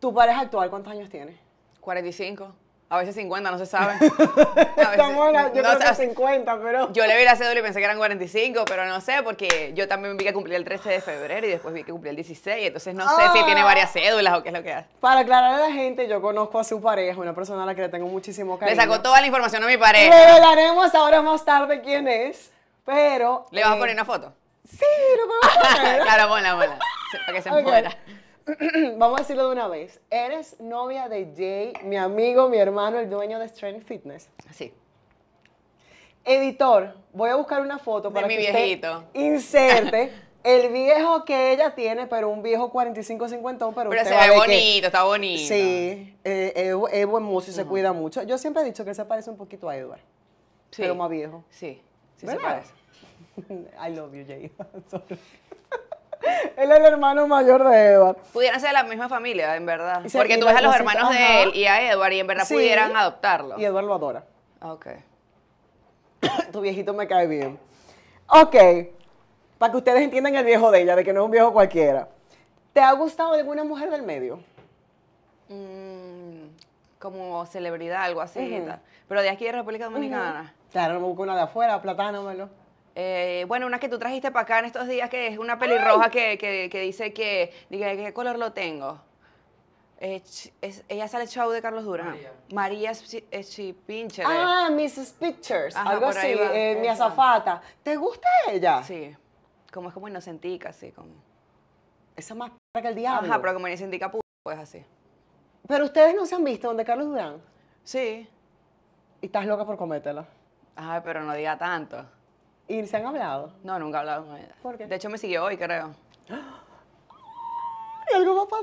¿Tu pareja actual cuántos años tiene? 45. A veces 50, no se sabe. yo 50, pero... Yo le vi la cédula y pensé que eran 45, pero no sé, porque yo también vi que cumplía el 13 de febrero y después vi que cumplía el 16, entonces no sé si tiene ah. varias cédulas o qué es lo que hace. Para aclarar a la gente, yo conozco a su pareja, una persona a la que le tengo muchísimo cariño. Le sacó toda la información a mi pareja. Revelaremos ahora más tarde quién es, pero... ¿Le vas a poner eh, una foto? Sí, lo podemos poner. claro, ponla, ponla, para que se okay. vamos a decirlo de una vez. Eres novia de Jay, mi amigo, mi hermano, el dueño de Strength Fitness. Sí Editor, voy a buscar una foto para mi que viejito. Usted inserte el viejo que ella tiene, pero un viejo 45 50 pero, pero se ve bonito, está bonito. Sí, eh, es buen y se cuida mucho. Yo siempre he dicho que se parece un poquito a Edward, sí, pero más viejo. Sí, sí ¿verdad? se parece. I love you, Jay. él es el hermano mayor de Edward. Pudieran ser de la misma familia, en verdad. Porque tú ves a los hermanos de él y a Edward y en verdad pudieran adoptarlo. Y Edward lo adora. Ah, ok. tu viejito me cae bien. Ok. Para que ustedes entiendan el viejo de ella, de que no es un viejo cualquiera. ¿Te ha gustado alguna mujer del medio? Mm, como celebridad, algo así. Pero de aquí de República Dominicana. Claro, me busco una de afuera, platánamelo. Eh, bueno, una que tú trajiste para acá en estos días, que es una pelirroja que, que, dice que, diga, ¿qué color lo tengo? ella sale show de Carlos Durán. María, Ah, Mrs. Pictures, algo así, eh, mi azafata. ¿Te gusta ella? Sí, como es como inocentica, así como... Esa más para que el diablo. Ajá, pero como inocentica p***, pues así. Pero ustedes no se han visto donde Carlos Durán. Sí. ¿Y estás loca por cométela? Ay, pero no diga tanto. ¿Y se han hablado? No, nunca he hablado con ella. ¿Por qué? De hecho, me siguió hoy, creo. algo va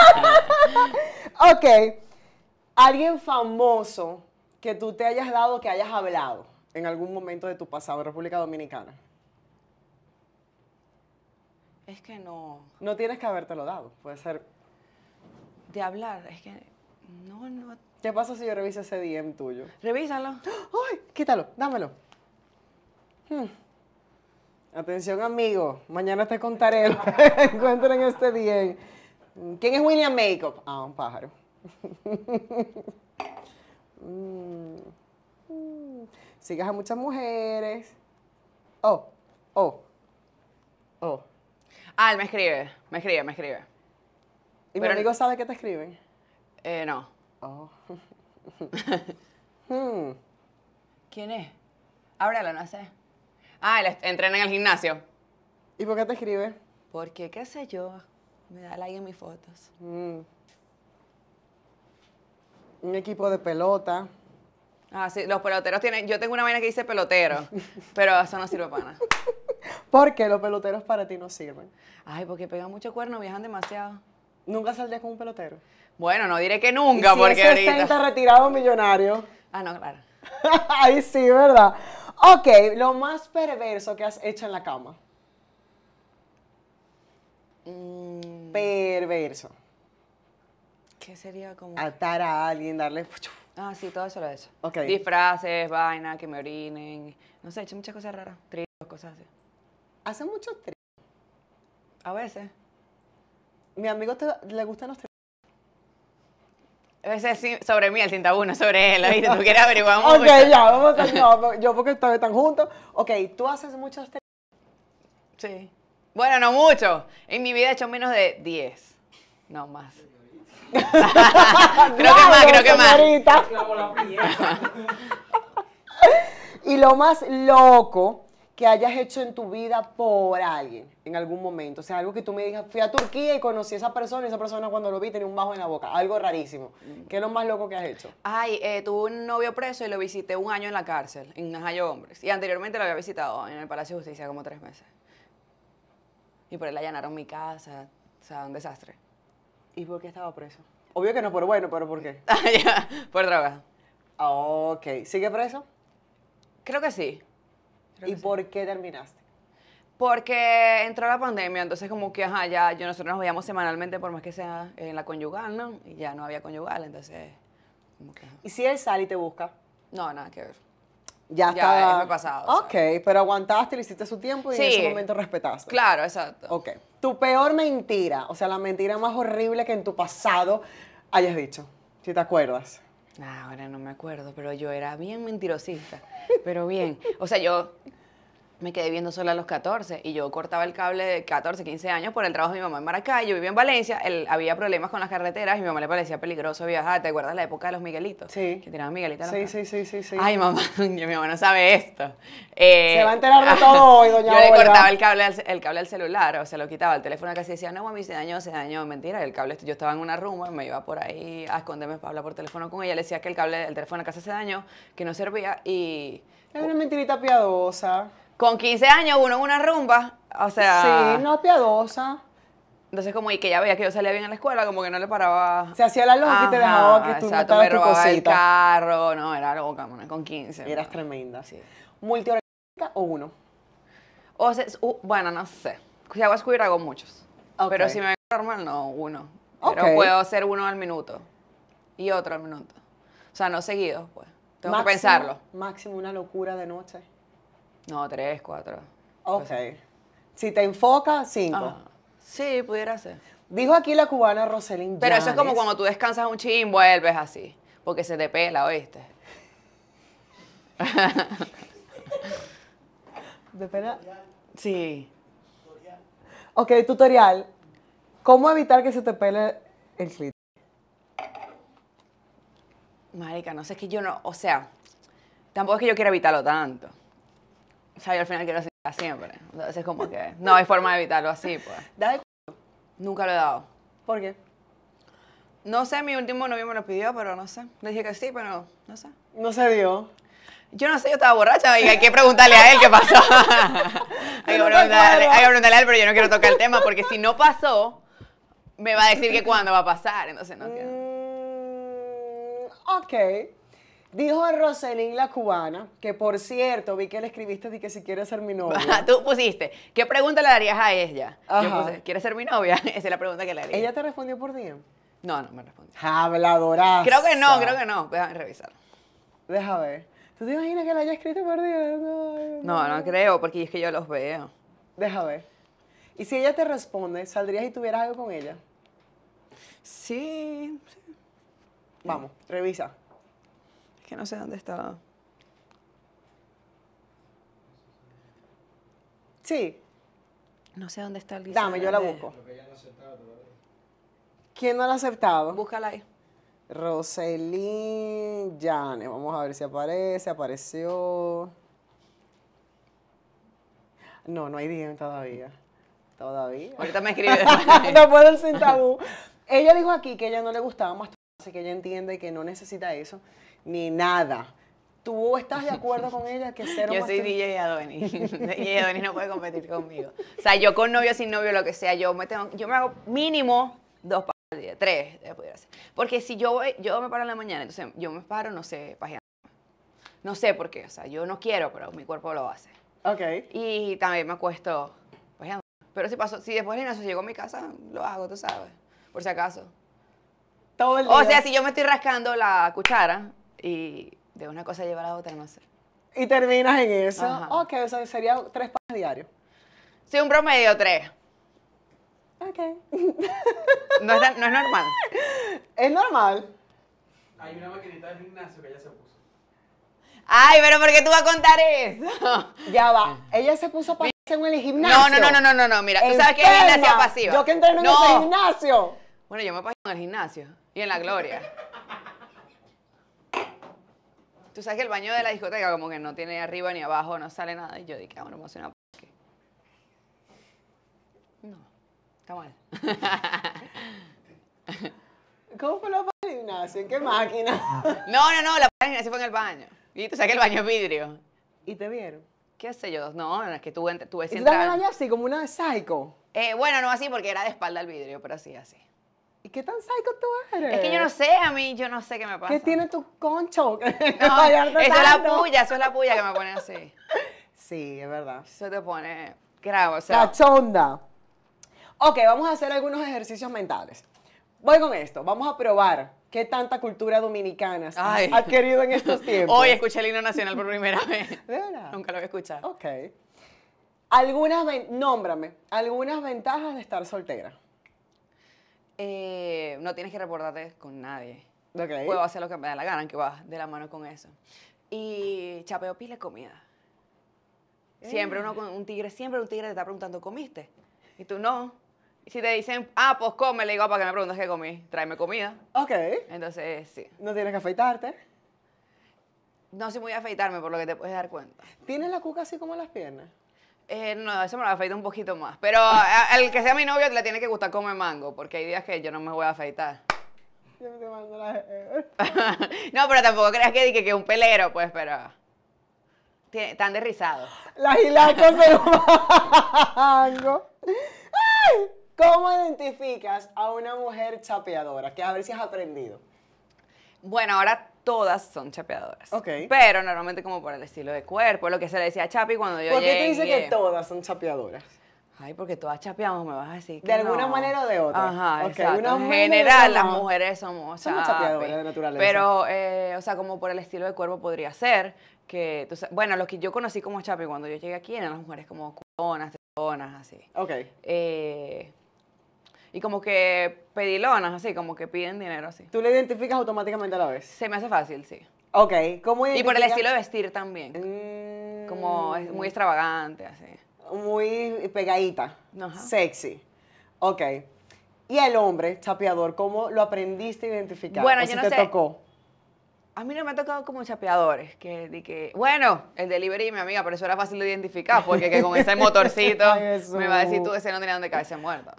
a pasar. ok. Alguien famoso que tú te hayas dado, que hayas hablado en algún momento de tu pasado en República Dominicana. Es que no. No tienes que habértelo dado. Puede ser. De hablar, es que. No, no. ¿Qué pasa si yo reviso ese DM tuyo? Revísalo. ¡Ay! Quítalo, dámelo. Hmm. Atención, amigo. Mañana te contaré lo que encuentro en este día. ¿Quién es William Makeup? Ah, un pájaro. Mm. Sigas a muchas mujeres. Oh, oh, oh. Ah, él me escribe, me escribe, me escribe. ¿Y Pero mi sabe que te escriben? Eh, no. Oh. Hmm. ¿Quién es? Ábrelo, no sé. Ah, él entrena en el gimnasio. ¿Y por qué te escribe? Porque, qué sé yo, me da like en mis fotos. Mm. Un equipo de pelota. Ah, sí, los peloteros tienen. Yo tengo una vaina que dice pelotero, pero eso no sirve para nada. ¿Por qué los peloteros para ti no sirven? Ay, porque pegan mucho cuerno, viajan demasiado. ¿Nunca saldría con un pelotero? Bueno, no diré que nunca, porque es 60 retirado millonario. Ah, no, claro. Ahí sí, ¿verdad? Ok, lo más perverso que has hecho en la cama. Mm. Perverso. ¿Qué sería como? Atar a alguien, darle... Ah, sí, todo eso lo he hecho. Okay. Disfraces, vaina, que me orinen. No sé, he hecho muchas cosas raras. Tríos, cosas así. ¿Hace muchos tríos? A veces. Mi amigo le gustan los tríos. Ese es sobre mí, el cinta uno, sobre él, ¿viste? Tú quieres averiguar Ok, ya, vamos a no, Yo porque estoy tan juntos. Ok, ¿tú haces muchas Sí. Bueno, no mucho. En mi vida he hecho menos de 10. No, más. creo que más, creo que más. y lo más loco que hayas hecho en tu vida por alguien en algún momento. O sea, algo que tú me digas, fui a Turquía y conocí a esa persona y esa persona cuando lo vi tenía un bajo en la boca. Algo rarísimo. Mm. ¿Qué es lo más loco que has hecho? Ay, eh, tuve un novio preso y lo visité un año en la cárcel, en Hombres. Y anteriormente lo había visitado en el Palacio de Justicia como tres meses. Y por él allanaron mi casa. O sea, un desastre. ¿Y por qué estaba preso? Obvio que no por bueno, pero ¿por qué? Ah, por droga. Ok. ¿Sigue preso? Creo que sí. ¿Y por qué terminaste? Porque entró la pandemia, entonces como que, ajá, ya yo, nosotros nos veíamos semanalmente, por más que sea en la conyugal, ¿no? Y ya no había conyugal, entonces... Como que, ¿Y si él sale y te busca? No, nada que ver. Ya, está. ya es pasado. Ok, pero aguantaste, le hiciste su tiempo y en ese momento respetaste. Claro, exacto. Ok. Tu peor mentira, o sea, la mentira más horrible que en tu pasado hayas dicho, si te acuerdas. Ah, ahora no me acuerdo, pero yo era bien mentirosista, pero bien. O sea, yo me quedé viendo sola a los 14 y yo cortaba el cable de 14, 15 años por el trabajo de mi mamá en Maracay. Yo vivía en Valencia, había problemas con las carreteras y mi mamá le parecía peligroso viajar. ¿Te acuerdas la época de los Miguelitos? Sí. Que tiraban Miguelitos. Sí, sí, sí, sí, sí. Ay, mamá, mi mamá no sabe esto. Eh, se va a enterar de todo hoy, doña Yo le cortaba el cable, al, el cable celular o sea lo quitaba el teléfono casi decía, no, mami, se dañó, se dañó. Mentira, el cable, yo estaba en una rumba, me iba por ahí a esconderme para hablar por teléfono con ella. Le decía que el cable, del teléfono a casa se dañó, que no servía y... Es una mentirita piadosa con 15 años uno en una rumba, o sea... Sí, no piadosa. Entonces, como, y que ya veía que yo salía bien en la escuela, como que no le paraba. Se hacía la loca y te dejaba que tú exacto, me el carro, no, era loca, con 15. Eras tremenda. Sí. ¿Multiorgánica o uno? O bueno, no sé. Si hago squid hago muchos. Pero si me vengo normal, no, uno. Pero puedo hacer uno al minuto y otro al minuto. O sea, no seguido, pues. Tengo que pensarlo. Máximo una locura de noche. No, tres, cuatro. Ok. Pues si te enfoca cinco. Sí, pudiera ser. Dijo aquí la cubana Roselyn Pero eso es como cuando tú descansas un chin, vuelves así. Porque se te pela, ¿oíste? ¿De pela? Sí. Ok, tutorial. ¿Cómo evitar que se te pele el clit? Marica, no sé, es que yo no, o sea, tampoco es que yo quiera evitarlo tanto. O sea, yo al final quiero siempre. Entonces es como que no hay forma de evitarlo así, pues. Nunca lo he dado. ¿Por qué? No sé, mi último novio me lo pidió, pero no sé. Le dije que sí, pero no sé. No se dio. Yo no sé, yo estaba borracha y hay que preguntarle a él qué pasó. hay, que preguntarle, hay que a él, pero yo no quiero tocar el tema porque si no pasó, me va a decir que cuándo va a pasar. Entonces no quiero. Mm, ok. Dijo a Roselín la cubana, que por cierto, vi que le escribiste y que si quiere ser mi novia. Tú pusiste, ¿qué pregunta le darías a ella? ¿quiere ser mi novia? Esa es la pregunta que le haría. ¿Ella te respondió por día? No, no me respondió. Habladora. Creo que no, creo que no. Déjame revisar. Deja ver. ¿Tú te imaginas que la haya escrito por DM? No, no, creo, porque es que yo los veo. Deja ver. Y si ella te responde, ¿saldrías y tuvieras algo con ella? sí. Vamos, revisa no sé dónde está Sí. No sé dónde está el guisado. Dame, yo la busco. ¿Quién no la ha aceptado? Búscala ahí. Roselyn yane Vamos a ver si aparece. Apareció. No, no hay bien todavía. Todavía. Ahorita me escribe. no puedo el sin tabú. Ella dijo aquí que ella no le gustaba más, así que ella entiende que no necesita eso ni nada. ¿Tú estás de acuerdo con ella que ser Yo soy DJ Adonis. DJ Adonis no puede competir conmigo. O sea, yo con novio, sin novio, lo que sea, yo me tengo, yo me hago mínimo dos pasos al día, tres, eh, pudiera Porque si yo, yo me paro en la mañana, entonces yo me paro, no sé, pajeando. No sé por qué, o sea, yo no quiero, pero mi cuerpo lo hace. Ok. Y también me acuesto pajeando. Pero si pasó, si después de eso llego a mi casa, lo hago, tú sabes, por si acaso. Todo el día. O sea, si yo me estoy rascando la cuchara, y de una cosa llevar a la otra, no sé. Y terminas en eso. Ok, o sea, sería tres pasos diarios. Sí, un promedio, tres. Ok. no, es, no es normal. Es normal. Hay una maquinita del gimnasio que ella se puso. Ay, pero ¿por qué tú vas a contar eso? ya va. Ella se puso pasiva en el gimnasio. No, no, no, no, no, no, mira, tú sabes que es gimnasia pasiva. Yo que entreno en el gimnasio. Bueno, yo me pasé en el gimnasio y en la gloria. Tú sabes que el baño de la discoteca como que no tiene arriba ni abajo, no sale nada. Y yo dije, ah, bueno, vamos a hacer una... no, está mal. ¿Cómo fue la paja de ¿En qué máquina? No, no, no, la página de fue en el baño. Y tú sabes que el baño es vidrio. ¿Y te vieron? ¿Qué sé yo? No, no, es que tú tuve ¿Y tú entrar... el así, como una psycho? Eh, bueno, no así porque era de espalda al vidrio, pero así, así. ¿Y qué tan psycho tú eres? Es que yo no sé, a mí yo no sé qué me pasa. ¿Qué tiene tu concho? No, eso es la puya, eso es la puya que me pone así. Sí, es verdad. Eso te pone grave, o sea. Cachonda. Ok, vamos a hacer algunos ejercicios mentales. Voy con esto, vamos a probar qué tanta cultura dominicana ha adquirido en estos tiempos. Hoy escuché el himno nacional por primera vez. ¿De verdad? Nunca lo había escuchado. Ok. Algunas, nómbrame, algunas ventajas de estar soltera. Eh, no tienes que reportarte con nadie. Okay. Puedo hacer lo que me da la gana, que va de la mano con eso. Y chapeo pile comida. Siempre uno eh. con un tigre, siempre un tigre te está preguntando, ¿comiste? Y tú no. si te dicen, ah, pues come, le digo, para que me preguntas qué comí, tráeme comida. Ok. Entonces, sí. No tienes que afeitarte. No soy voy a afeitarme, por lo que te puedes dar cuenta. ¿Tienes la cuca así como las piernas? Eh, no, eso me lo afeito un poquito más. Pero el que sea mi novio le tiene que gustar comer mango, porque hay días que yo no me voy a afeitar. no, pero tampoco creas que que, que un pelero, pues, pero. tan derrizados. Las se de mango. ¿Cómo identificas a una mujer chapeadora? Que a ver si has aprendido. Bueno, ahora todas son chapeadoras. Ok. Pero normalmente como por el estilo de cuerpo, lo que se le decía a Chapi cuando yo llegué. ¿Por qué te dice que todas son chapeadoras? Ay, porque todas chapeamos, me vas a decir. de alguna manera o de otra. Ajá, exacto. En general, las mujeres somos, somos chapeadoras de naturaleza. Pero, eh, o sea, como por el estilo de cuerpo podría ser. que Bueno, los que yo conocí como chapi cuando yo llegué aquí eran las mujeres como culonas, así. Ok. Eh, y como que pedilonas, así, como que piden dinero así. ¿Tú le identificas automáticamente a la vez? Se me hace fácil, sí. Ok, ¿cómo Y por el estilo de vestir también. Mm. Como muy extravagante, así. Muy pegadita. Ajá. Sexy. Ok. Y el hombre, chapeador, ¿cómo lo aprendiste a identificar? Bueno, no te tocó. A mí no me ha tocado como chapeadores, que, de que bueno, el delivery, mi amiga, pero eso era fácil de identificar, porque que con ese motorcito me va a decir tú, ese no tenía donde caerse muerto.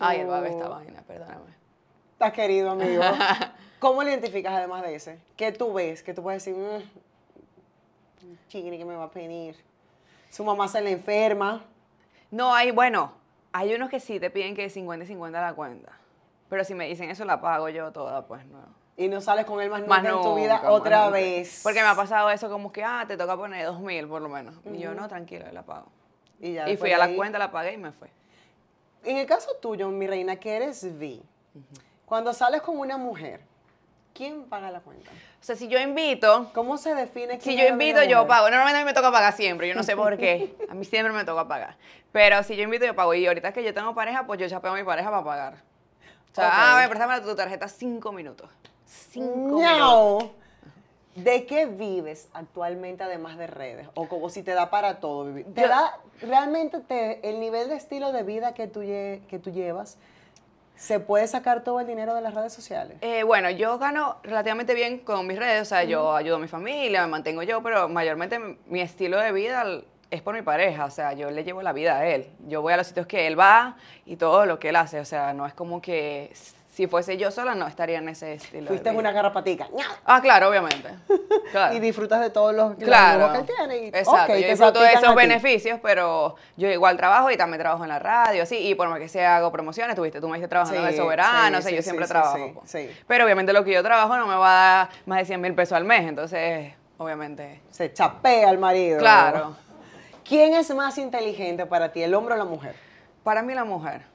Ay, él va a ver esta vaina, perdóname. Estás querido, amigo. ¿Cómo lo identificas además de ese? ¿Qué tú ves? ¿Qué tú puedes decir, mmm, que me va a venir. Su mamá se le enferma. No, hay, bueno, hay unos que sí te piden que 50 y 50 la cuenta. Pero si me dicen eso, la pago yo toda, pues no y no sales con él más nunca, en tu vida otra vez. Porque me ha pasado eso como que, ah, te toca poner dos mil por lo menos. Y yo, no, tranquilo, la pago. Y, ya y fui a la cuenta, la pagué y me fue. En el caso tuyo, mi reina, que eres vi, cuando sales con una mujer, ¿quién paga la cuenta? O sea, si yo invito... ¿Cómo se define Si yo invito, yo pago. Normalmente a mí me toca pagar siempre, yo no sé por qué. a mí siempre me toca pagar. Pero si yo invito, yo pago. Y ahorita que yo tengo pareja, pues yo ya pego a mi pareja para pagar. O sea, a ah, ver, préstame tu tarjeta cinco minutos no. ¿De qué vives actualmente además de redes? O como si te da para todo vivir. ¿Te da realmente el nivel de estilo de vida que tú, llevas? ¿Se puede sacar todo el dinero de las redes sociales? Eh, bueno, yo gano relativamente bien con mis redes, o sea, yo ayudo a mi familia, me mantengo yo, pero mayormente mi estilo de vida es por mi pareja, o sea, yo le llevo la vida a él. Yo voy a los sitios que él va y todo lo que él hace, o sea, no es como que si fuese yo sola no estaría en ese estilo. Fuiste en una garrapatica. Ah, claro, obviamente. y disfrutas de todos los claro. que tiene. Exacto. Okay, yo disfruto de esos beneficios, pero yo igual trabajo y también trabajo en la radio, así, y por más que sea hago promociones, tuviste, tú me estás trabajando en de soberano, o sea, yo siempre trabajo. Pues. Pero obviamente lo que yo trabajo no me va a dar más de 100 mil pesos al mes, entonces, obviamente. Se chapea el marido. Claro. ¿Quién es más inteligente para ti, el hombre o la mujer? Para mí la mujer.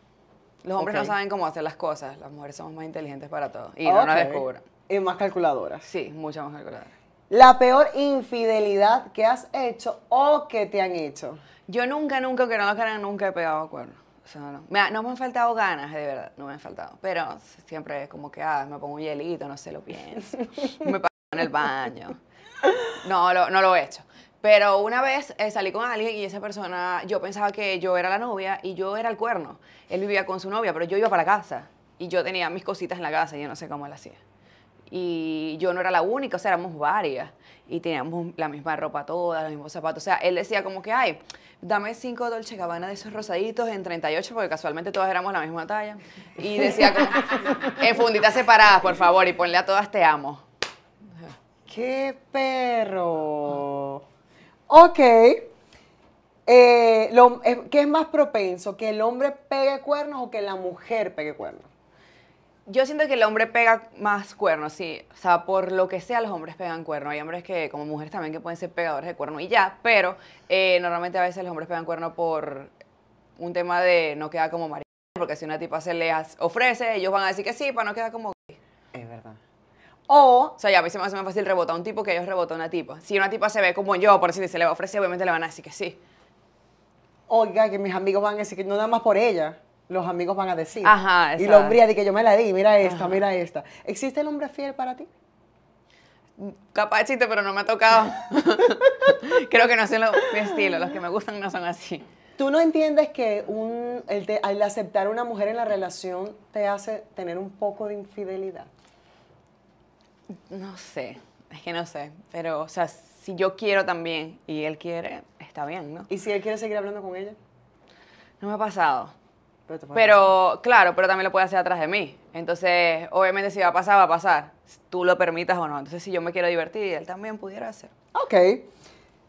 Los hombres no saben cómo hacer las cosas, las mujeres somos más inteligentes para todo. Y no nos descubran. Y más calculadoras. Sí, mucho más calculadoras. La peor infidelidad que has hecho o que te han hecho. Yo nunca, nunca, que no lo nunca he pegado acuerdo, O no. Me, han faltado ganas, de verdad, no me han faltado. Pero siempre es como que, ah, me pongo un hielito, no sé, lo pienso. me pongo en el baño. No, no lo he hecho. Pero una vez eh, salí con alguien y esa persona, yo pensaba que yo era la novia y yo era el cuerno. Él vivía con su novia, pero yo iba para casa y yo tenía mis cositas en la casa, y yo no sé cómo él hacía. Y yo no era la única, o sea, éramos varias y teníamos la misma ropa toda, los mismos zapatos. O sea, él decía como que, ay, dame cinco Dolce Gabbana de esos rosaditos en 38, porque casualmente todas éramos la misma talla. Y decía como, en funditas separadas, por favor, y ponle a todas te amo. ¡Qué perro! Ok. Eh, eh, ¿Qué es más propenso? ¿Que el hombre pegue cuernos o que la mujer pegue cuernos? Yo siento que el hombre pega más cuernos, sí. O sea, por lo que sea, los hombres pegan cuernos. Hay hombres que, como mujeres también, que pueden ser pegadores de cuernos y ya. Pero eh, normalmente a veces los hombres pegan cuernos por un tema de no queda como marido. Porque si una tipa se le ofrece, ellos van a decir que sí, para no quedar como o, o sea, ya a veces me hace más fácil rebotar a un tipo que ellos rebotan a una tipa. Si una tipa se ve como yo, por decirle, se le va a ofrecer, obviamente le van a decir que sí. Oiga, que mis amigos van a decir que no nada más por ella, los amigos van a decir. Ajá, exacto. Y la hombría de que yo me la di, mira esta, mira esta. ¿Existe el hombre fiel para ti? Capaz existe, pero no me ha tocado. Creo que no es mi estilo, los que me gustan no son así. ¿Tú no entiendes que un, aceptar a una mujer en la relación te hace tener un poco de infidelidad? No sé, es que no sé, pero, o sea, si yo quiero también y él quiere, está bien, ¿no? ¿Y si él quiere seguir hablando con ella? No me ha pasado. Pero, claro, pero también lo puede hacer atrás de mí. Entonces, obviamente si va a pasar, va a pasar. Tú lo permitas o no. Entonces, si yo me quiero divertir, él también pudiera hacer. Ok.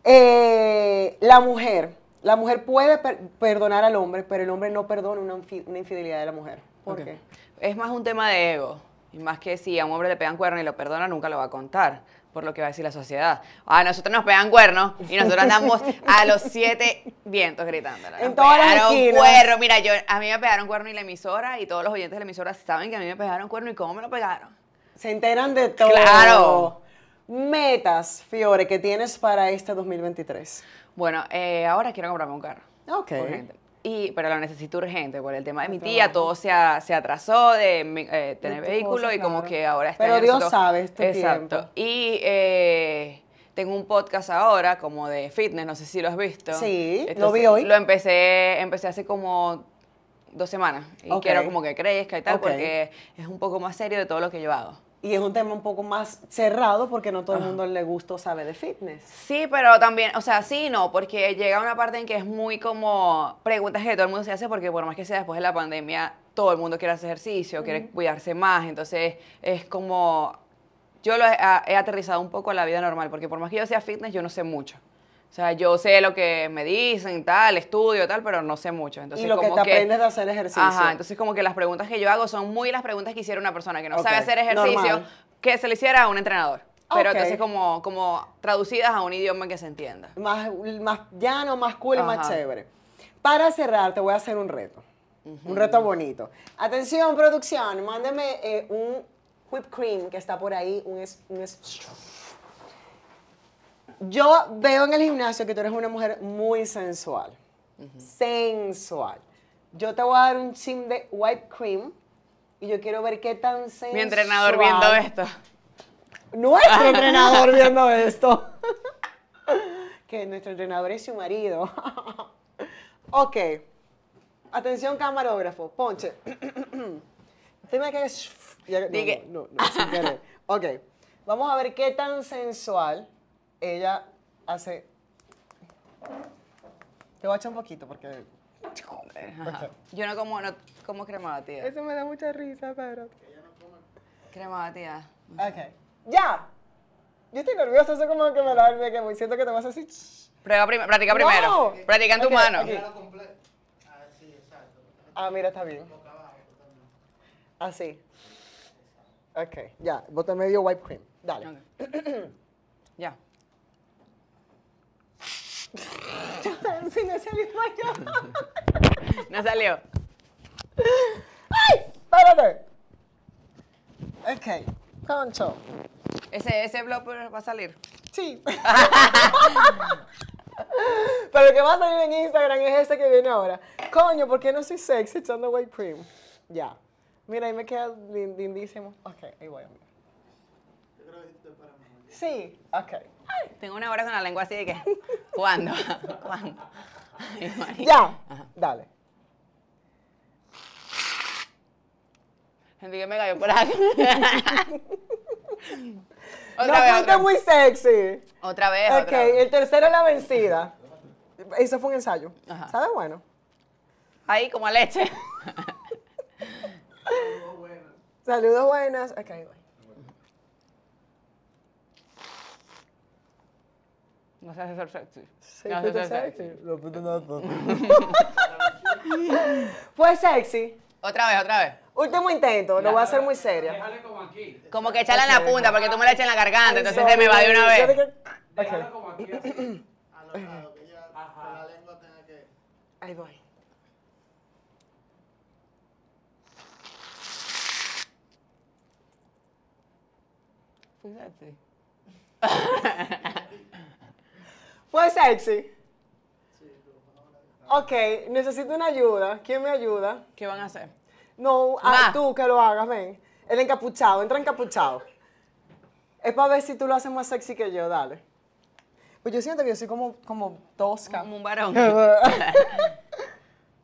Eh, la mujer. La mujer puede perdonar al hombre, pero el hombre no perdona una, infidelidad de la mujer. ¿Por qué? Es más un tema de ego. Y más que si a un hombre le pegan cuerno y lo perdona, nunca lo va a contar, por lo que va a decir la sociedad. A ah, nosotros nos pegan cuernos y nosotros andamos a los siete vientos gritándola En todas pegaron cuerno. Mira, yo, a mí me pegaron cuerno y la emisora, y todos los oyentes de la emisora saben que a mí me pegaron cuerno y cómo me lo pegaron. Se enteran de todo. Claro. Metas, Fiore, que tienes para este 2023. Bueno, eh, ahora quiero comprarme un carro. Ok. Y, pero lo necesito urgente por el tema de mi tía, todo se, se atrasó de eh, tener vehículo y como que ahora está... Pero Dios sabe este Exacto. Y eh, tengo un podcast ahora como de fitness, no sé si lo has visto. Sí, lo vi hoy. Lo empecé, empecé hace como dos semanas y quiero como que crezca y tal porque es un poco más serio de todo lo que yo hago y es un tema un poco más cerrado porque no todo el mundo le gusta o sabe de fitness. Sí, pero también, o sea, sí no, porque llega una parte en que es muy como preguntas que todo el mundo se hace porque por más que sea después de la pandemia, todo el mundo quiere hacer ejercicio, quiere cuidarse más, entonces es como yo lo he, he, aterrizado un poco a la vida normal, porque por más que yo sea fitness, yo no sé mucho. O sea, yo sé lo que me dicen, tal, estudio, tal, pero no sé mucho. Entonces, y lo que te aprendes de hacer ejercicio. Ajá, entonces como que las preguntas que yo hago son muy las preguntas que hiciera una persona que no sabe hacer ejercicio, que se le hiciera a un entrenador. Pero entonces como, como traducidas a un idioma que se entienda. Más, más llano, más cool más chévere. Para cerrar, te voy a hacer un reto. Un reto bonito. Atención, producción, mándeme eh, un whipped cream que está por ahí, un, es, un es yo veo en el gimnasio que tú eres una mujer muy sensual. Sensual. Yo te voy a dar un chin de white cream y yo quiero ver qué tan sensual. Mi entrenador viendo esto. Nuestro entrenador viendo esto. que nuestro entrenador es su marido. ok. Atención, camarógrafo. Ponche. Dime que. No, no, no, Ok. Vamos a ver qué tan sensual ella hace... Te voy a echar un poquito porque... Yo no como, no como cremada, tía. Eso me da mucha risa, pero... crema batida Ok. ¡Ya! Yo estoy nerviosa, eso como que me da... Que siento que te vas así... Prueba prim practica primero. Practica en tu mano. Ah, mira, está bien. Así. Ok, ya. Bota medio white cream. Dale. ya no salió no salió. ¡Ay! ¡Párate! Ok, concho. Ese, ese va a salir. Sí. Pero el que va a salir en Instagram es ese que viene ahora. Coño, ¿por qué no soy sexy echando white cream? Ya. Mira, ahí me queda lindísimo. Ok, ahí voy. Yo creo que para Sí, ok tengo una hora con la lengua así de que. ¿Cuándo? ¿Cuándo? ya. Dale. Sentí que me cayó por aquí. no vez, muy sexy. Otra vez, Ok, el tercero es la vencida. Eso fue un ensayo. ¿Sabes bueno? Ahí, como leche. Saludos buenas. Saludos buenas. Ok, bueno. No se hace ser sexy. Sí, hace ser sexy. Lo Fue sexy. Otra vez, otra vez. Último intento, lo voy a hacer muy serio. como aquí. Como que echarla en la punta, porque tú me la echas en la garganta, entonces se me va de una vez. Déjalo como aquí, así. lados que la lengua tenga que... Ahí voy. Fíjate. ¿Fue pues, sexy? Ok, necesito una ayuda. ¿Quién me ayuda? ¿Qué van a hacer? No, a, tú que lo hagas, ven. El encapuchado, entra encapuchado. Es para ver si tú lo haces más sexy que yo, dale. Pues yo siento que yo soy como, como tosca. Como un varón.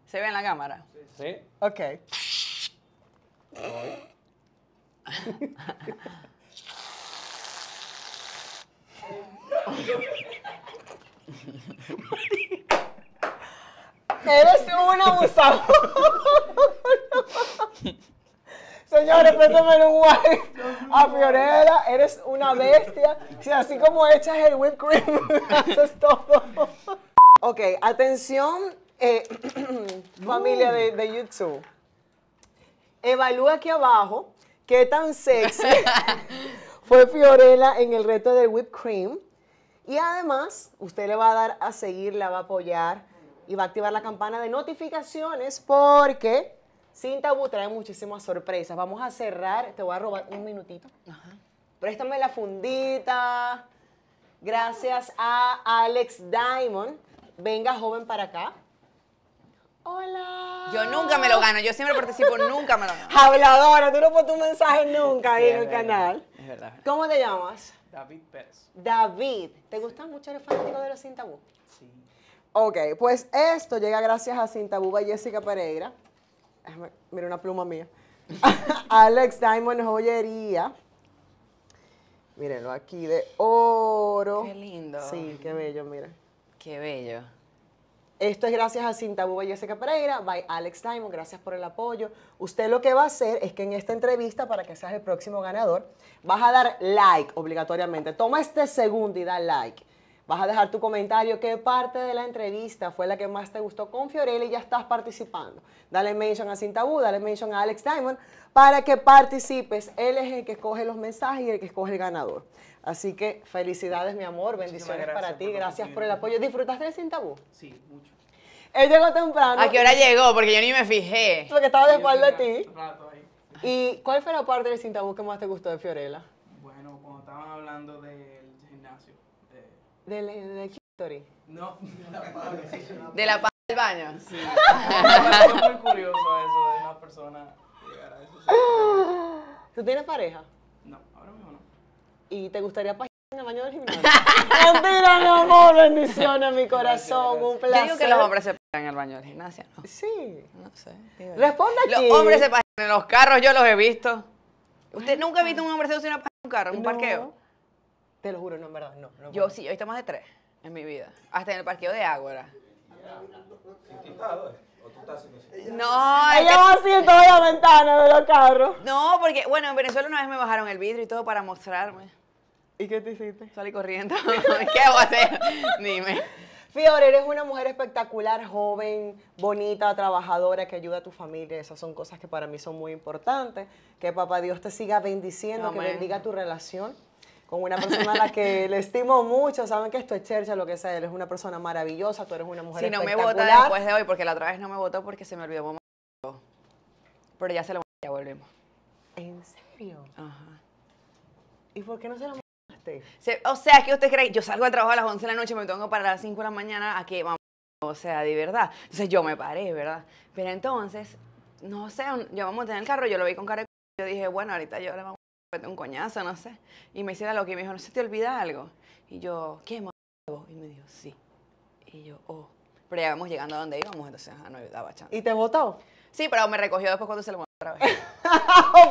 ¿Se ve en la cámara? Sí. Ok. Eres un abusador. Señores, préstame un guay A Fiorella, eres una bestia. Si así como echas el whipped cream, haces todo. ok, atención, eh, familia de, de YouTube. Evalúa aquí abajo qué tan sexy fue Fiorella en el reto del whipped cream. Y además, usted le va a dar a seguir, la va a apoyar y va a activar la campana de notificaciones porque Sin Tabú trae muchísimas sorpresas. Vamos a cerrar, te voy a robar un minutito. Préstame la fundita. Gracias a Alex Diamond. Venga, joven, para acá. Hola. Yo nunca me lo gano, yo siempre participo, nunca me lo gano. Habladora, tú no pones tu mensaje nunca ahí en el canal. es verdad. ¿Cómo te llamas? David Pérez. David, ¿te gustan mucho? Los fanáticos de los Sin Sí. Ok, pues esto llega gracias a Sin Jessica Pereira. mira una pluma mía. Alex Diamond Joyería. Mírenlo aquí de oro. Qué lindo. Sí, qué bello, mira. Qué bello. Esto es gracias a Sintabú Tabú Jessica Pereira, by Alex Diamond, gracias por el apoyo. Usted lo que va a hacer es que en esta entrevista, para que seas el próximo ganador, vas a dar like obligatoriamente. Toma este segundo y da like. Vas a dejar tu comentario, qué parte de la entrevista fue la que más te gustó con Fiorelli y ya estás participando. Dale mention a Sintabú, dale mention a Alex Diamond para que participes. Él es el que escoge los mensajes y el que escoge el ganador. Así que felicidades, mi amor, bendiciones para ti, gracias por el apoyo. ¿Disfrutaste de Sin Sí, mucho. Él llegó temprano. ¿A qué hora llegó? Porque yo ni me fijé. Porque estaba de espalda a ti. ¿Y cuál fue la parte del sin que más te gustó de Fiorella? Bueno, cuando estaban hablando del gimnasio. De, de, No, de la paz. del baño. Sí. es muy curioso eso de una persona llegar a eso. ¿Tú tienes pareja? No, ahora mismo no. ¿Y te gustaría en del gimnasio Mentira, mi amor, bendiciones, mi corazón, un placer. digo que los hombres se en el baño de gimnasia, ¿no? Sí. No sé. Responda aquí. Los hombres se pasan en los carros, yo los he visto. ¿Usted nunca ha visto un hombre seducir a un carro, un parqueo? Te lo juro, no, en verdad, no. yo sí, yo he visto más de tres en mi vida. Hasta en el parqueo de Ágora. No, ella va así la ventana de los carros. No, porque, bueno, en Venezuela una vez me bajaron el vidrio y todo para mostrarme. ¿Y qué te hiciste? Salí corriendo. ¿Qué voy a hacer? Dime. Fior, eres una mujer espectacular, joven, bonita, trabajadora, que ayuda a tu familia. Esas son cosas que para mí son muy importantes. Que papá Dios te siga bendiciendo, que bendiga tu relación con una persona a la que le estimo mucho. Saben que esto es chercha, lo que sea. Eres una persona maravillosa, tú eres una mujer si no me vota después de hoy, porque la otra vez no me votó porque se me olvidó Pero ya se lo ya volvemos. ¿En serio? Ajá. ¿Y por qué no se lo o sea, que usted cree, yo salgo de trabajo a las 11 de la noche, me tengo para las 5 de la mañana, ¿a qué vamos? O sea, de verdad. Entonces yo me paré, ¿verdad? Pero entonces, no sé, yo vamos a tener el carro, yo lo vi con cara Yo dije, bueno, ahorita yo le vamos a meter un coñazo, no sé. Y me hiciera lo que me dijo, ¿no se te olvida algo? Y yo, ¿qué, m Y me dijo, sí. Y yo, oh. Pero ya vamos llegando a donde íbamos, entonces, ajá, no ayudaba chance. ¿Y te votó? Sí, pero me recogió después cuando se lo votó otra vez.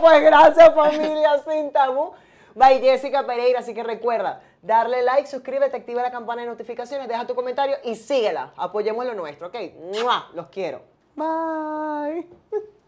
pues gracias, familia, sin tabú. Bye Jessica Pereira. Así que recuerda, darle like, suscríbete, activa la campana de notificaciones, deja tu comentario y síguela. Apoyemos lo nuestro, ¿ok? ¡Mua! Los quiero. Bye.